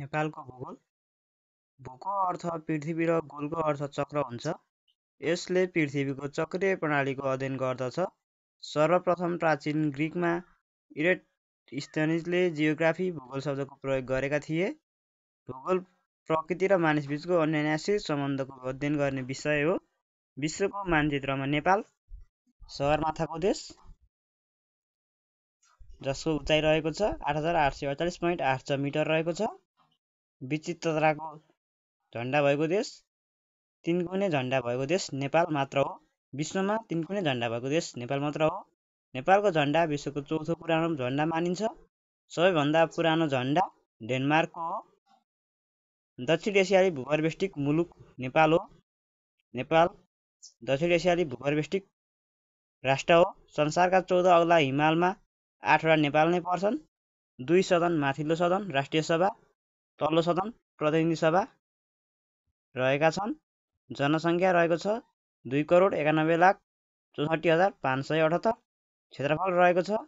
नेपालको भूगोल भूको अर्थ पृथ्वी र गोलको अर्थ चक्र हुन्छ यसले पृथ्वीको चक्रीय प्रणालीको अध्ययन गर्दछ सर्वप्रथम प्राचीन ग्रिकमा इरेट स्टनिजले जियोग्राफी भूगोल शब्दको प्रयोग गरेका थिए भूगोल प्रकृति र मानिसबिचको अन्यन्यासिक सम्बन्धको अध्ययन गर्ने विषय हो विश्वको मानचित्रमा नेपाल सगरमाथाको देश जसको उचाइ रहेको छ आठ हजार आठ सय अडचालिस पोइन्ट आठ छ मिटर रहेको छ विचित्रताको झन्डा भएको देश तिनकुने झन्डा भएको देश नेपाल मात्र हो विश्वमा तिनकुने झन्डा भएको देश नेपाल मात्र हो नेपालको झन्डा विश्वको चौथो पुरानो झन्डा मानिन्छ सबैभन्दा पुरानो झन्डा डेनमार्कको हो दक्षिण एसियाली भूगर्वेष्टिक मुलुक नेपाल हो नेपाल दक्षिण एसियाली भूगर्भेष्टिक राष्ट्र हो संसारका चौध अग्ला हिमालमा आठवटा नेपाल नै पर्छन् दुई सदन माथिल्लो सदन राष्ट्रिय सभा तल्लो सदन प्रतिनिधि सभा रहेका छन् जनसङ्ख्या रहेको छ दुई करोड एकानब्बे लाख चौसठी हजार पाँच सय अठहत्तर क्षेत्रफल रहेको छ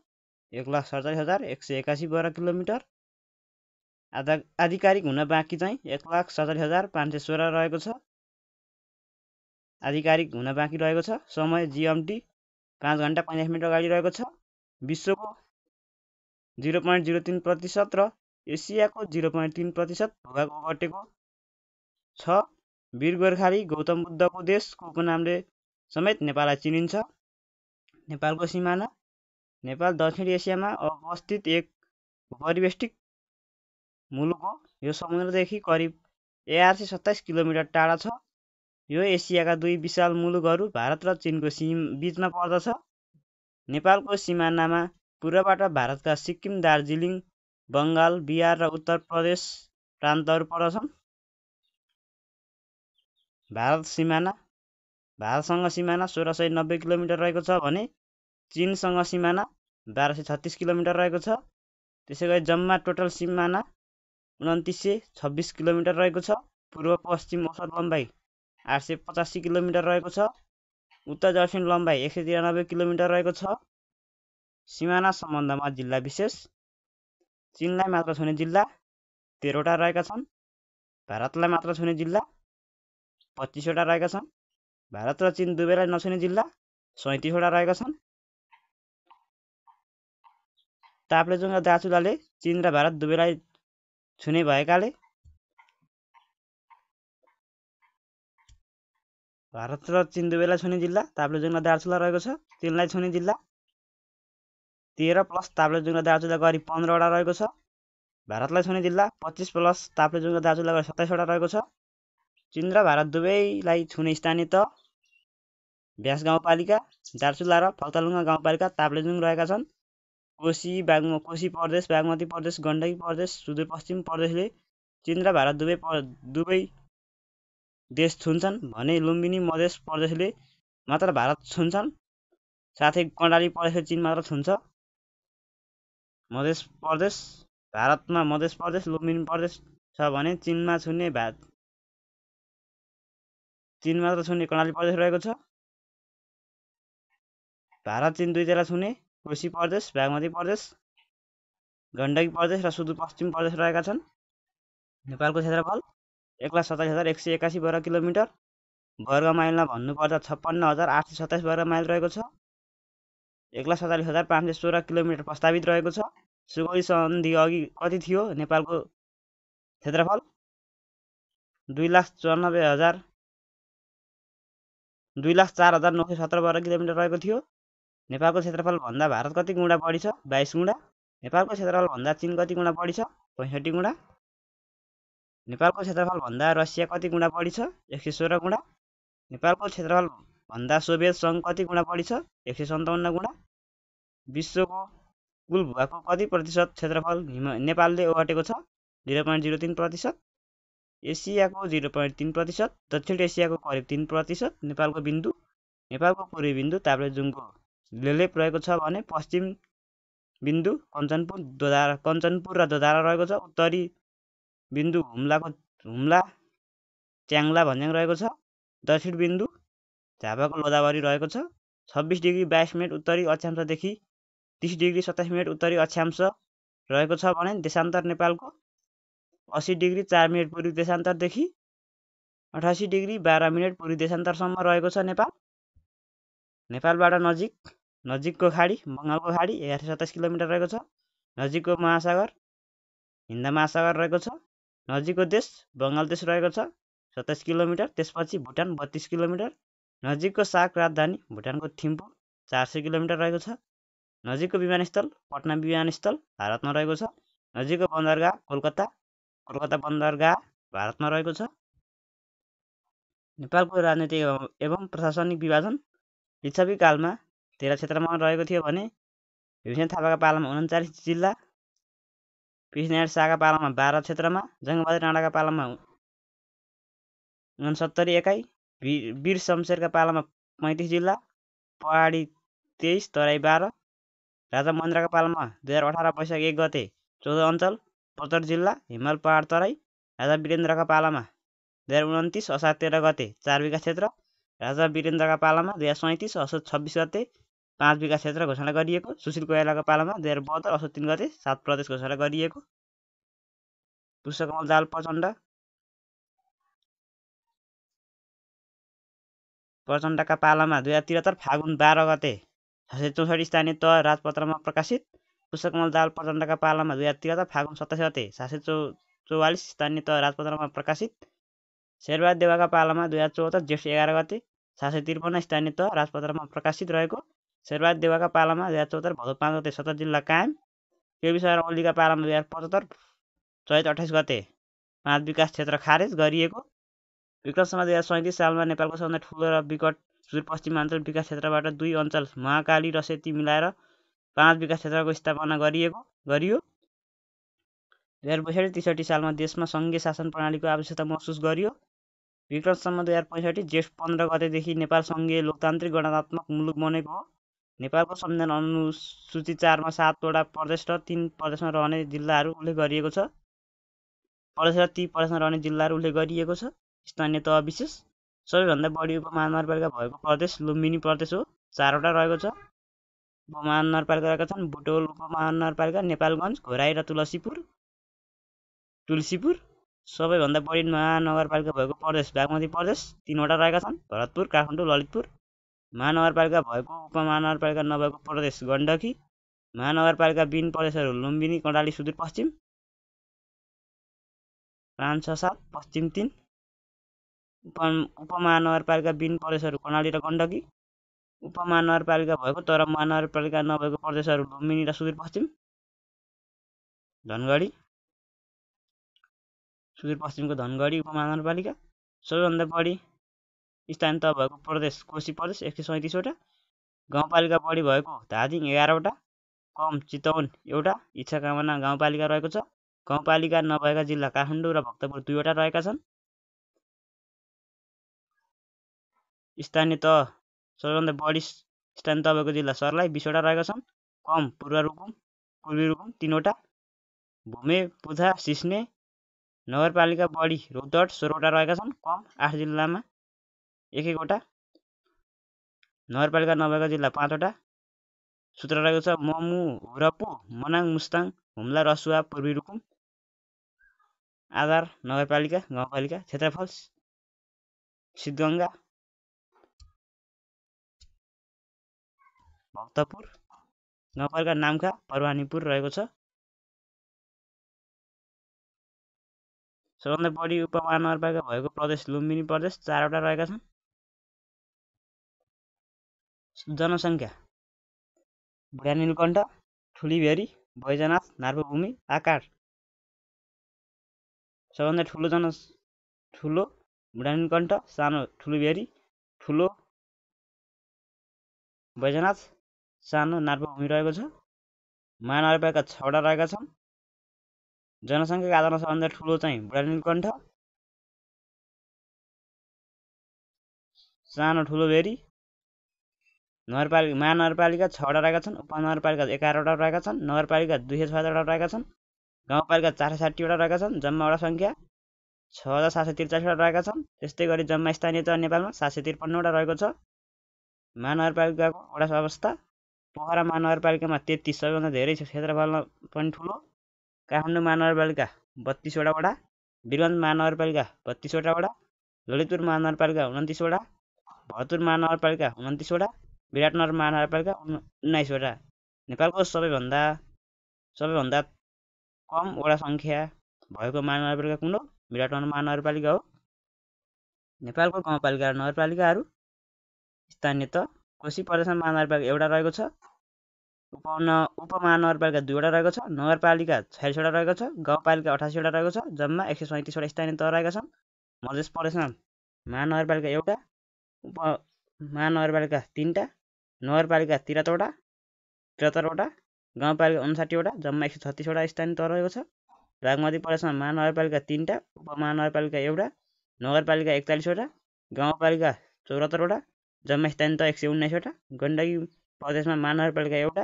एक लाख सडचालिस हजार एक सय एकासी वर्ग किलोमिटर आधा आधिकारिक हुन बाँकी चाहिँ एक लाख सडचालिस हजार पाँच सय सोह्र रहेको छ आधिकारिक हुन बाँकी रहेको छ समय जिएमटी पाँच घन्टा पैँतालिस मिनट अगाडि रहेको छ विश्वको जिरो पोइन्ट जिरो तिन प्रतिशत र एसियाको जिरो पोइन्ट तिन प्रतिशत भूभाग ओगटेको छ वीर गोर्खाली गौतम बुद्धको देशको उपनामले समेत नेपाललाई चिनिन्छ नेपालको सिमाना नेपाल दक्षिण एसियामा अवस्थित एक भूपरिवेष्टिक मुलुक हो यो समुद्रदेखि करिब एघार सय सत्ताइस किलोमिटर टाढा छ यो एसियाका दुई विशाल मुलुकहरू भारत र चिनको सिम बिचमा पर्दछ नेपालको सिमानामा पूर्वबाट भारतका सिक्किम दार्जिलिङ बङ्गाल बिहार र उत्तर प्रदेश प्रान्तहरू पर्दछन् भारत सिमाना भारतसँग सिमाना सोह्र सय नब्बे किलोमिटर रहेको छ भने चिनसँग सिमाना बाह्र सय छत्तिस किलोमिटर रहेको छ त्यसै गरी जम्मा टोटल सिमाना उन्तिस सय छब्बिस किलोमिटर रहेको छ पूर्व पश्चिम औसत लम्बाइ आठ सय पचासी किलोमिटर रहेको छ उत्तर दक्षिण लम्बाइ एक सय तिरानब्बे किलोमिटर रहेको छ सिमाना सम्बन्धमा जिल्ला विशेष चिनलाई मात्र छुने जिल्ला तेह्रवटा रहेका छन् भारतलाई मात्र छुने जिल्ला पच्चिसवटा रहेका छन् भारत र चिन दुवैलाई नछुने जिल्ला सैँतिसवटा रहेका छन् ताप्लेजुङ र दार्चुलाले चिन र भारत दुवैलाई छुने भएकाले भारत र चिन दुवैलाई छुने जिल्ला ताप्लेजुङ र दार्चुला रहेको छ चिनलाई छुने जिल्ला तेह्र प्लस ताप्लेजुङ र दार्जुला गरी पन्ध्रवटा रहेको छ भारतलाई छुने जिल्ला पच्चिस प्लस ताप्लेजुङ र दार्जुला गरी सत्ताइसवटा रहेको छ चिन र भारत दुवैलाई छुने स्थानीय त भ्यास गाउँपालिका दार्चुला र फलतालुङ्गा गाउँपालिका ताप्लेजुङ रहेका छन् कोशी बागम कोशी प्रदेश बागमती प्रदेश गण्डकी प्रदेश सुदूरपश्चिम प्रदेशले चिन र भारत दुवै प दुवै देश छुन्छन् भने लुम्बिनी मधेस प्रदेशले मात्र भारत छुन्छन् साथै कर्णाली प्रदेशले चिन मात्र छुन्छ मधेस प्रदेश भारतमा मधेस प्रदेश लुम्बिनी प्रदेश छ भने चिनमा छुने भा चिन मात्र छुने कर्णाली प्रदेश रहेको छ भारत चिन दुईजना छुने कोशी प्रदेश बागमती प्रदेश गण्डकी प्रदेश र सुदूरपश्चिम प्रदेश रहेका छन् नेपालको क्षेत्रफल एक लाख सत्ताइस हजार एक सय एकासी वर्ग किलोमिटर वर्ग माइलमा भन्नुपर्दा छप्पन्न हजार आठ सय सत्ताइस वर्ग माइल रहेको छ एक लाख सत्तालिस हजार पाँच सय सोह्र किलोमिटर प्रस्तावित रहेको छ सुगौली अघि कति थियो नेपालको क्षेत्रफल दुई लाख चौरानब्बे हजार दुई लाख चार हजार नौ सय सत्र वर्ग किलोमिटर रहेको थियो नेपालको क्षेत्रफलभन्दा भारत कति गुणा बढी छ बाइस गुणा नेपालको क्षेत्रफलभन्दा चिन कति गुणा बढी छ पैँसठी गुणा नेपालको क्षेत्रफलभन्दा रसिया कति गुणा बढी छ एक सय सोह्र गुणा नेपालको क्षेत्रफल भन्दा सोभियत सङ्घ कति गुणा बढी छ एक सय सन्ताउन्न गुणा विश्वको कुल भूभागको कति प्रतिशत क्षेत्रफल नेपालले ओगटेको छ जिरो पोइन्ट जिरो तिन प्रतिशत एसियाको जिरो पोइन्ट तिन प्रतिशत दक्षिण एसियाको करिब तिन प्रतिशत नेपालको बिन्दु नेपालको पूर्वी बिन्दु ताप्लेजुङको लेले रहेको छ भने पश्चिम बिन्दु कञ्चनपुर दोधारा कञ्चनपुर र दोधारा रहेको छ उत्तरी बिन्दु हुम्लाको हुम्ला च्याङ्ला भन्ज्याङ रहेको छ दक्षिण बिन्दु झापाको गोदावरी रहेको छ छब्बिस डिग्री बाइस मिनट उत्तरी अक्षांशदेखि तिस डिग्री सत्ताइस मिनट उत्तरी अक्षांश रहेको छ भने देशान्तर नेपालको असी डिग्री चार मिनट पूर्वी देशान्तरदेखि अठासी डिग्री बाह्र मिनट पूर्वी देशान्तरसम्म रहेको छ नेपाल नेपालबाट नजिक नजिकको खाडी बङ्गालको खाडी एघार सय सत्ताइस किलोमिटर रहेको छ नजिकको महासागर हिन्द महासागर रहेको छ नजिकको देश बङ्गालदेश रहेको छ सत्ताइस किलोमिटर त्यसपछि भुटान बत्तिस किलोमिटर नजिकको साग राजधानी भुटानको थिम्पू चार सय किलोमिटर रहेको छ नजिकको विमानस्थल पटना विमानस्थल भारतमा रहेको छ नजिकको बन्दरगाह कोलकाता कोलकाता बन्दरगाह भारतमा रहेको छ नेपालको राजनीतिक एवं प्रशासनिक विभाजन लिच्छवी कालमा तेह्र क्षेत्रमा रहेको थियो भने भीमसेन थापाका पालामा उन्चालिस जिल्ला पृथ्वीनारायण शाहका पालामा बाह्र क्षेत्रमा जङ्गबहादुर राणाका पालामा उनसत्तरी एकाइ वीर वीर शमशेरका पालामा पैँतिस जिल्ला पहाडी तेइस तराई बाह्र राजा महेन्द्रका पालामा दुई हजार अठार वैशाख एक गते चौध अञ्चल पचहत्तर जिल्ला हिमाल पहाड तराई राजा वीरेन्द्रका पालामा दुई हजार उन्तिस असार तेह्र गते चार विघा क्षेत्र राजा वीरेन्द्रका पालामा दुई हजार सैँतिस असोज छब्बिस गते पाँच विघा क्षेत्र घोषणा गरिएको सुशील कोइरालाका पालामा दुई हजार बहत्तर असोज तिन गते सात प्रदेश घोषणा गरिएको पुष्पकमल दाल प्रचण्ड प्रचण्डका पालामा दुई हजार त्रिहत्तर फागुन बाह्र गते छ सय चौसठी स्थानीय तह राजपत्रमा प्रकाशित पुस्तकमल दाल प्रचण्डका पालामा दुई हजार त्रिहत्तर फागुन सत्ताइस गते सात सय चौ चौवालिस स्थानीय तह राजपत्रमा प्रकाशित शेरबहादुर देवाका पालामा दुई हजार चौहत्तर ज्येष्ठ एघार गते सात सय त्रिपन्न स्थानीय तह राजपत्रमा प्रकाशित रहेको शेरबहादुर देवाका पालामा दुई हजार चौहत्तर भदौ पाँच गते सत्र जिल्ला कायम केबी शरण ओलीका पालामा दुई हजार पचहत्तर चैत अठाइस गते पाँच विकास क्षेत्र खारेज गरिएको विक्रमसम्म दुई हजार सैँतिस सालमा नेपालको सबभन्दा ठुलो र विकट सुदूरपश्चिमाञ्चल विकास क्षेत्रबाट दुई अञ्चल महाकाली र सेती मिलाएर पाँच विकास क्षेत्रको स्थापना गरिएको गरियो दुई हजार बैसठी त्रिसठी सालमा देशमा सङ्घीय शासन प्रणालीको आवश्यकता महसुस गरियो विक्रमसम्म दुई हजार पैँसठी जेठ पन्ध्र गतेदेखि नेपाल सङ्घीय लोकतान्त्रिक गणनात्मक मुलुक बनेको हो नेपालको संविधान अनुसूची चारमा सातवटा प्रदेश र तिन प्रदेशमा रहने जिल्लाहरू उल्लेख गरिएको छ प्रदेश र ती प्रदेशमा रहने जिल्लाहरू उल्लेख गरिएको छ स्थानीय तह विशेष सबैभन्दा बढी उपमहानगरपालिका भएको प्रदेश लुम्बिनी प्रदेश हो चारवटा रहेको छ उपमहानगरपालिका रहेका छन् बुटोल उपमहानगरपालिका नेपालगञ्ज घोराई र तुलसीपुर तुलसीपुर सबैभन्दा बढी महानगरपालिका भएको प्रदेश बागमती प्रदेश तिनवटा रहेका छन् भरतपुर काठमाडौँ ललितपुर महानगरपालिका भएको उपमहानगरपालिका नभएको प्रदेश गण्डकी महानगरपालिका बिन प्रदेशहरू लुम्बिनी कर्णाली सुदूरपश्चिम पाँच छ सात पश्चिम तिन उप उपमहानगरपालिका बिन प्रदेशहरू कर्णाली र गण्डकी उपमहानगरपालिका भएको तर महानगरपालिका नभएको प्रदेशहरू लुम्बिनी र सुदूरपश्चिम धनगढी सुदूरपश्चिमको धनगढी उपमहानगरपालिका सबैभन्दा बढी स्थानीय तह भएको प्रदेश कोशी प्रदेश एक सय सैँतिसवटा गाउँपालिका बढी भएको धादिङ एघारवटा कम चितवन एउटा इच्छा कामना गाउँपालिका रहेको छ गाउँपालिका नभएका जिल्ला काठमाडौँ र भक्तपुर दुईवटा रहेका छन् स्थानीय तह सबैभन्दा बढी स्थानीय तपाईँको जिल्ला सर्लाही बिसवटा रहेका छन् कम पूर्व रुकुम पूर्वी रुकुम तिनवटा भूमे पुथा सिस्ने नगरपालिका बढी रौतहट सोह्रवटा रहेका छन् कम आठ जिल्लामा एक एकवटा नगरपालिका नभएको जिल्ला पाँचवटा सूत्र रहेको छ ममु हुरपु मनाङ मुस्ताङ हुम्ला रसुवा पूर्वी रुकुम आधार नगरपालिका गाउँपालिका क्षेत्रफल सिद्धगङ्गा भक्तपुर नगरका नामका भवानीपुर रहेको छ सबभन्दा बढी उपमहानगरपालिका भएको प्रदेश लुम्बिनी प्रदेश चारवटा रहेका छन् जनसङ्ख्या भुडानीलकण्ठ ठुलीभेरी भैजनाथ नार्पभूमि आकार सबभन्दा ठुलो जन ठुलो भुडानीलकण्ठ सानो भेरी ठुलो भैजनाथ सानो नार्पा भूमि रहेको छ महानगरपालिका छवटा रहेका छन् जनसङ्ख्याको आधारमा सबभन्दा ठुलो चाहिँ बुढा नीलकण्ठ सानो ठुलो भेरी नगरपालिका महानगरपालिका छवटा रहेका छन् उपनगरपालिका एघारवटा रहेका छन् नगरपालिका दुई सय छवटा रहेका छन् गाउँपालिका चार सय साठीवटा रहेका छन् जम्मावटा सङ्ख्या छ हजार सात सय त्रिचालिसवटा रहेका छन् त्यस्तै गरी जम्मा स्थानीय तह नेपालमा सात सय त्रिपन्नवटा रहेको छ महानगरपालिकाको वडा अवस्था पोखरा महानगरपालिकामा तेत्तिस सबैभन्दा धेरै क्षेत्रफलमा पनि ठुलो काठमाडौँ महानगरपालिका बत्तिसवटा वडा वीरगन्ज महानगरपालिका बत्तिसवटा वडा ललितपुर महानगरपालिका उन्तिसवटा भरतपुर महानगरपालिका उन्तिसवटा विराटनगर महानगरपालिका उन्नाइसवटा नेपालको सबैभन्दा सबैभन्दा कम वडा सङ्ख्या भएको महानगरपालिका कुन हो विराटनगर महानगरपालिका हो नेपालको गाउँपालिका र नगरपालिकाहरू स्थानीय त कोशी प्रदेशमा महानगरपालिका एउटा रहेको छ उपन उपमहानगरपालिका दुईवटा रहेको छ नगरपालिका छयालिसवटा रहेको छ गाउँपालिका अठासीवटा रहेको छ जम्मा एक सय सैँतिसवटा स्थानीय तह रहेका छन् मधेस प्रदेशमा महानगरपालिका एउटा उप महानगरपालिका तिनवटा नगरपालिका त्रिहत्तरवटा त्रिहत्तरवटा गाउँपालिका उन्साठीवटा जम्मा एक सय छत्तिसवटा स्थानीय तह रहेको छ बागमती प्रदेशमा महानगरपालिका तिनवटा उपमहानगरपालिका एउटा नगरपालिका एकचालिसवटा गाउँपालिका चौरात्तरवटा जम्मा स्थान त एक सय उन्नाइसवटा गण्डकी प्रदेशमा महानगरपालिका एउटा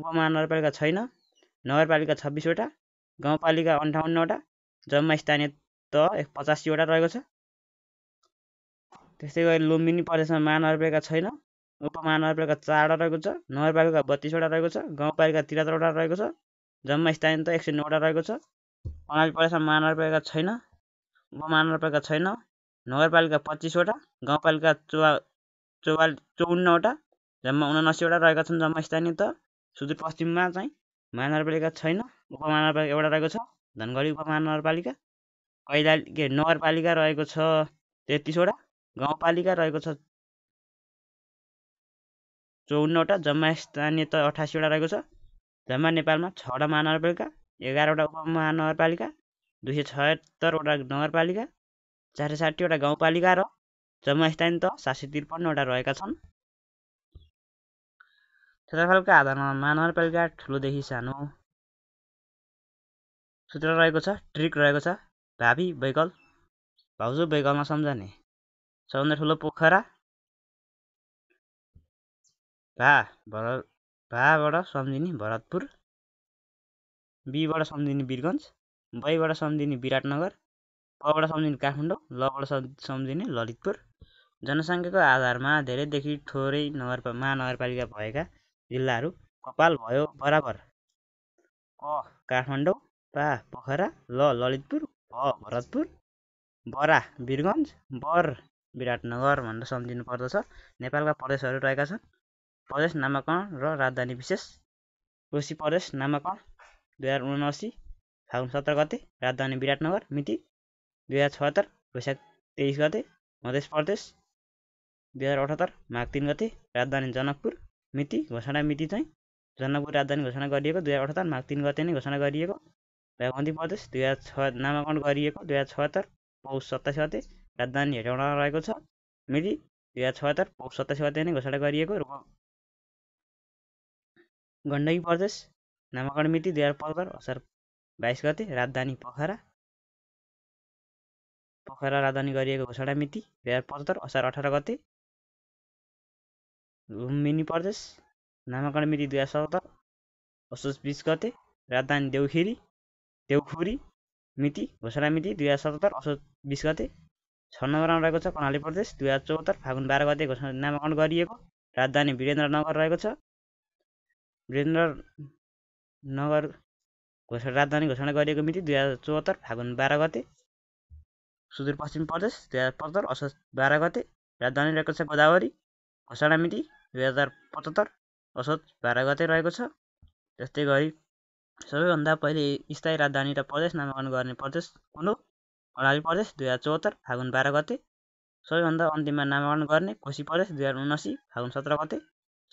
उपमहानगरपालिका छैन नगरपालिका छब्बिसवटा गाउँपालिका अन्ठाउन्नवटा जम्मा स्थानीय त एक पचासीवटा रहेको छ त्यस्तै गरी लुम्बिनी प्रदेशमा महानगरपालिका छैन उपमहानगरपालिका चारवटा रहेको छ नगरपालिका बत्तिसवटा रहेको छ गाउँपालिका त्रिहत्तरवटा रहेको छ जम्मा स्थानीय त एक सय नौवटा रहेको छ कर्णाली प्रदेशमा महानगरपालिका छैन उपमहानगरपालिका छैन नगरपालिका पच्चिसवटा गाउँपालिका चौवा चौवा चौवन्नवटा जम्मा उनासीवटा रहेका छन् जम्मा स्थानीय त सुदूरपश्चिममा चाहिँ महानगरपालिका छैन उपमहानगरपालिका एउटा रहेको छ धनगढी उपमहानगरपालिका कैलाली के नगरपालिका रहेको छ तेत्तिसवटा गाउँपालिका रहेको छ चौवन्नवटा जम्मा स्थानीय त अठासीवटा रहेको छ जम्मा नेपालमा छवटा महानगरपालिका एघारवटा उपमहानगरपालिका दुई सय छत्तरवटा नगरपालिका चार सय साठीवटा गाउँपालिका र जम्मा स्थानीय त सात सय त्रिपन्नवटा रहेका छन् क्षेत्रफलका आधारमा महानगरपालिका ठुलोदेखि सानो सूत्र रहेको छ ट्रिक रहेको छ भावी बैगल भाउजू बैगलमा सम्झने सबभन्दा ठुलो पोखरा भा भर भाबाट सम्झिने भरतपुर बीबाट सम्झिने वीरगन्ज बैबाट सम्झिने विराटनगर अबाट सम्झिने काठमाडौँ लबाट सम्झिने ललितपुर जनसङ्ख्याको आधारमा धेरैदेखि थोरै नगर महानगरपालिका भएका जिल्लाहरू कपाल भयो बराबर क काठमाडौँ पा पोखरा ल ललितपुर भ भरतपुर बरा वीरगन्ज बर विराटनगर भनेर सम्झिनु पर्दछ नेपालका प्रदेशहरू रहेका छन् प्रदेश नामाकरण र राजधानी विशेष कोशी प्रदेश नामाकरण दुई हजार उनासी फागुन सत्र गते राजधानी विराटनगर मिति दुई हजार छहत्तर वैशाख तेइस गते मध्य प्रदेश दुई हजार अठहत्तर माघ तिन गते राजधानी जनकपुर मिति घोषणा मिति चाहिँ जनकपुर राजधानी घोषणा गरिएको दुई हजार अठहत्तर माघ तिन गते नै घोषणा गरिएको मध्य प्रदेश दुई हजार छ नामाङ्कन गरिएको दुई हजार छहत्तर पौष सत्ताइस गते राजधानी हेटौँडामा रहेको छ मिति दुई हजार छहत्तर पौष सत्ताइस गते नै घोषणा गरिएको र गण्डकी प्रदेश नामाङ्कन मिति दुई हजार पन्ध्र असार बाइस गते राजधानी पोखरा पोखरा राजधानी गरिएको घोषणा मिति दुई हजार पचहत्तर असार अठार गते लुम्बिनी प्रदेश नामाकरण मिति दुई हजार सत्तर असोज बिस गते राजधानी देउखिरी देउखुरी मिति घोषणा मिति दुई हजार सतहत्तर असोज बिस गते छ नम्बरमा रहेको छ कर्णाली प्रदेश दुई हजार चौहत्तर फागुन बाह्र गते घोषणा नामाकरण गरिएको राजधानी वीरेन्द्रनगर रहेको छ नगर घोषणा राजधानी घोषणा गरिएको मिति दुई हजार चौहत्तर फागुन बाह्र गते सुदूरपश्चिम प्रदेश दुई हजार पचहत्तर असोज बाह्र गते राजधानी रहेको छ गोदावरी खसाडा मिति दुई हजार पचहत्तर असोज बाह्र गते रहेको छ त्यस्तै गरी सबैभन्दा पहिले स्थायी राजधानी र प्रदेश नामाङ्कन गर्ने प्रदेश कुन हो कर्णाली प्रदेश दुई हजार चौहत्तर फागुन बाह्र गते सबैभन्दा अन्तिममा नामाङ्कन गर्ने कोशी प्रदेश दुई हजार उनासी फागुन सत्र गते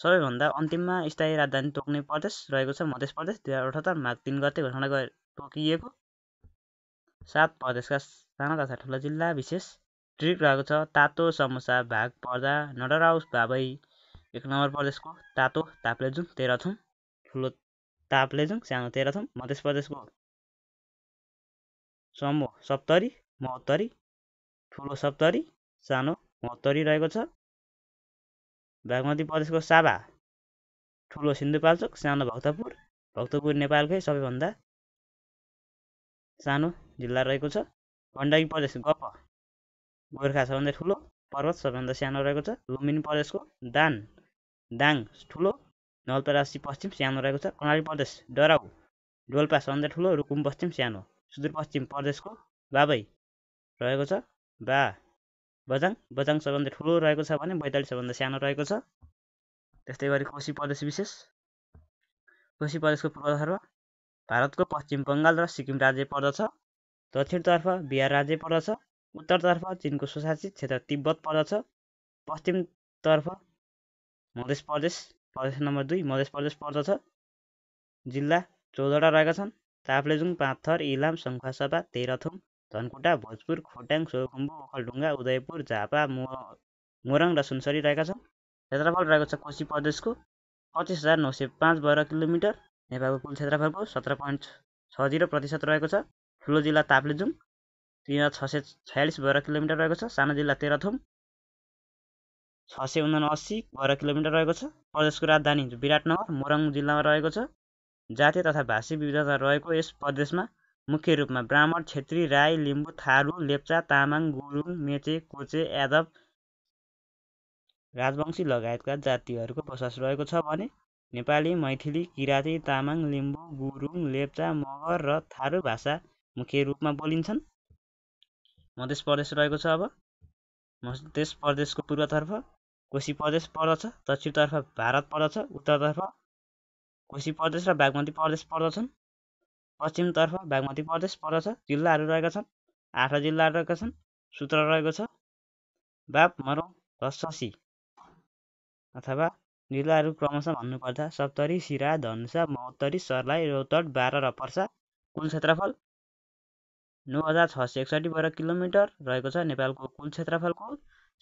सबैभन्दा अन्तिममा स्थायी राजधानी तोक्ने प्रदेश रहेको छ मध्य प्रदेश दुई हजार अठहत्तर माघ तिन गते घोषणा गरे तोकिएको सात प्रदेशका साना तथा ठुला जिल्ला विशेष ट्रिक रहेको छ तातो समोसा भाग पर्दा नडराउस भावै एक नम्बर प्रदेशको तातो तापले ताप्लेजुङ तेह्रथुम ठुलो ताप्लेजुङ सानो तेह्रथुम मध्य प्रदेशको समूह सप्तरी महोत्तरी ठुलो सप्तरी सानो महोत्तरी रहेको छ बागमती प्रदेशको साभा ठुलो सिन्धुपाल्चोक सानो भक्तपुर भक्तपुर नेपालकै सबैभन्दा सानो जिल्ला रहेको छ गण्डकी प्रदेश गप गोर्खा सबभन्दा ठुलो पर्वत सबभन्दा सानो रहेको छ लुम्बिनी प्रदेशको दान दाङ ठुलो नलपरासी पश्चिम सानो रहेको छ कर्णाली प्रदेश डराउ डोल्पा सबभन्दा ठुलो रुकुम पश्चिम सानो सुदूरपश्चिम प्रदेशको बाबै रहेको छ बा बजाङ बजाङ सबभन्दा ठुलो रहेको छ भने बैतालिस सबभन्दा सानो रहेको छ त्यस्तै गरी कोशी प्रदेश विशेष कोशी प्रदेशको पूर्वतर्फ भारतको पश्चिम बङ्गाल र सिक्किम राज्य पर्दछ दक्षिणतर्फ बिहार राज्य पर्दछ उत्तरतर्फ चिनको सुशासित क्षेत्र तिब्बत पर्दछ पश्चिमतर्फ मधेस प्रदेश प्रदेश नम्बर दुई मधेस प्रदेश पर्दछ जिल्ला चौधवटा रहेका छन् ताप्लेजुङ पाँचथर इलाम शङ्खासभा तेह्रथुङ धनकुटा भोजपुर खोटाङ सोलखुम्बु ओखलढुङ्गा उदयपुर झापा मो मोरङ र सुनसरी रहेका छन् क्षेत्रफल रहेको छ कोशी प्रदेशको पच्चिस हजार नौ सय पाँच वर्ग किलोमिटर नेपालको कुल क्षेत्रफलको सत्र पोइन्ट छ जिरो प्रतिशत रहेको छ ठुलो जिल्ला ताप्लेजुङ तिन हजार छ सय छयालिस वर्ग किलोमिटर रहेको छ सानो जिल्ला तेह्रथुम छ सय उनासी वर्ग किलोमिटर रहेको छ प्रदेशको राजधानी विराटनगर मोरङ जिल्लामा रहेको छ जातीय तथा भाषी विविधता रहेको यस प्रदेशमा मुख्य रूपमा ब्राह्मण छेत्री राई लिम्बू थारू लेप्चा तामाङ गुरुङ मेचे कोचे यादव राजवंशी लगायतका जातिहरूको बसोबास रहेको छ भने नेपाली मैथिली किराती तामाङ लिम्बू गुरुङ लेप्चा मगर र थारू भाषा मुख्य रूपमा बोलिन्छन् मध्य प्रदेश रहेको छ अब मध्य प्रदेशको पूर्वतर्फ कोशी प्रदेश पर्दछ दक्षिणतर्फ भारत पर्दछ उत्तरतर्फ कोशी प्रदेश र बागमती प्रदेश पर्दछन् पश्चिमतर्फ बागमती प्रदेश पर्दछ जिल्लाहरू रहेका छन् आठ जिल्लाहरू रहेका छन् सूत्र रहेको छ बाप मरौँ र शशी अथवा जिल्लाहरू क्रमशः भन्नुपर्दा सप्तरी सिरा धनुषा महोत्तरी सरलाई रोहतट बाह्र र पर्सा कुल क्षेत्रफल नौ हजार छ सय एकसठी वर्ग किलोमिटर रहेको छ नेपालको कुल क्षेत्रफलको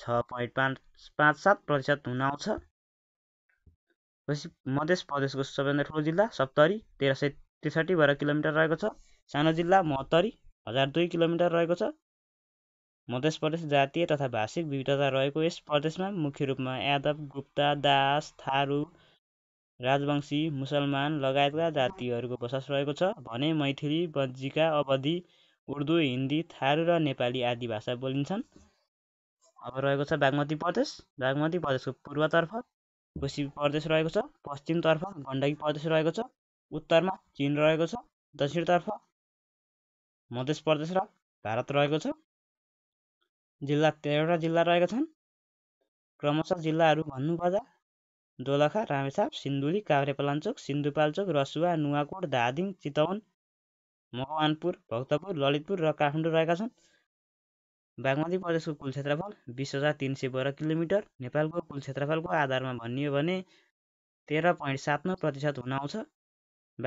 छ पोइन्ट पाँच पाँच सात प्रतिशत हुन आउँछ मध्य प्रदेशको सबैभन्दा ठुलो जिल्ला सप्तरी तेह्र सय त्रिसठी वर्ग किलोमिटर रहेको छ सानो जिल्ला महत्तरी हजार दुई किलोमिटर रहेको छ मध्य प्रदेश जातीय तथा भाषिक विविधता रहेको यस प्रदेशमा मुख्य रूपमा यादव गुप्ता दास थारू राजवंशी मुसलमान लगायतका जातिहरूको बसोबास रहेको छ भने मैथिली बज्जिका अवधि उर्दू हिन्दी थारू र नेपाली आदि भाषा बोलिन्छन् अब रहेको छ बागमती प्रदेश बागमती प्रदेशको पूर्वतर्फ कोशी प्रदेश रहेको छ पश्चिमतर्फ गण्डकी प्रदेश रहेको छ उत्तरमा चिन रहेको छ दक्षिणतर्फ मध्य प्रदेश र भारत रहेको छ जिल्ला तेह्रवटा जिल्ला रहेका छन् क्रमशः जिल्लाहरू भन्नुपर्दा दोलखा रामेछाप सिन्धुली काभ्रेपलाञ्चोक सिन्धुपाल्चोक रसुवा नुवाकोट धादिङ चितवन मकवानपुर भक्तपुर ललितपुर र काठमाडौँ रहेका छन् बागमती प्रदेशको कुल क्षेत्रफल बिस हजार तिन सय बाह्र किलोमिटर नेपालको कुल क्षेत्रफलको आधारमा भनियो भने तेह्र पोइन्ट सात नौ प्रतिशत हुन आउँछ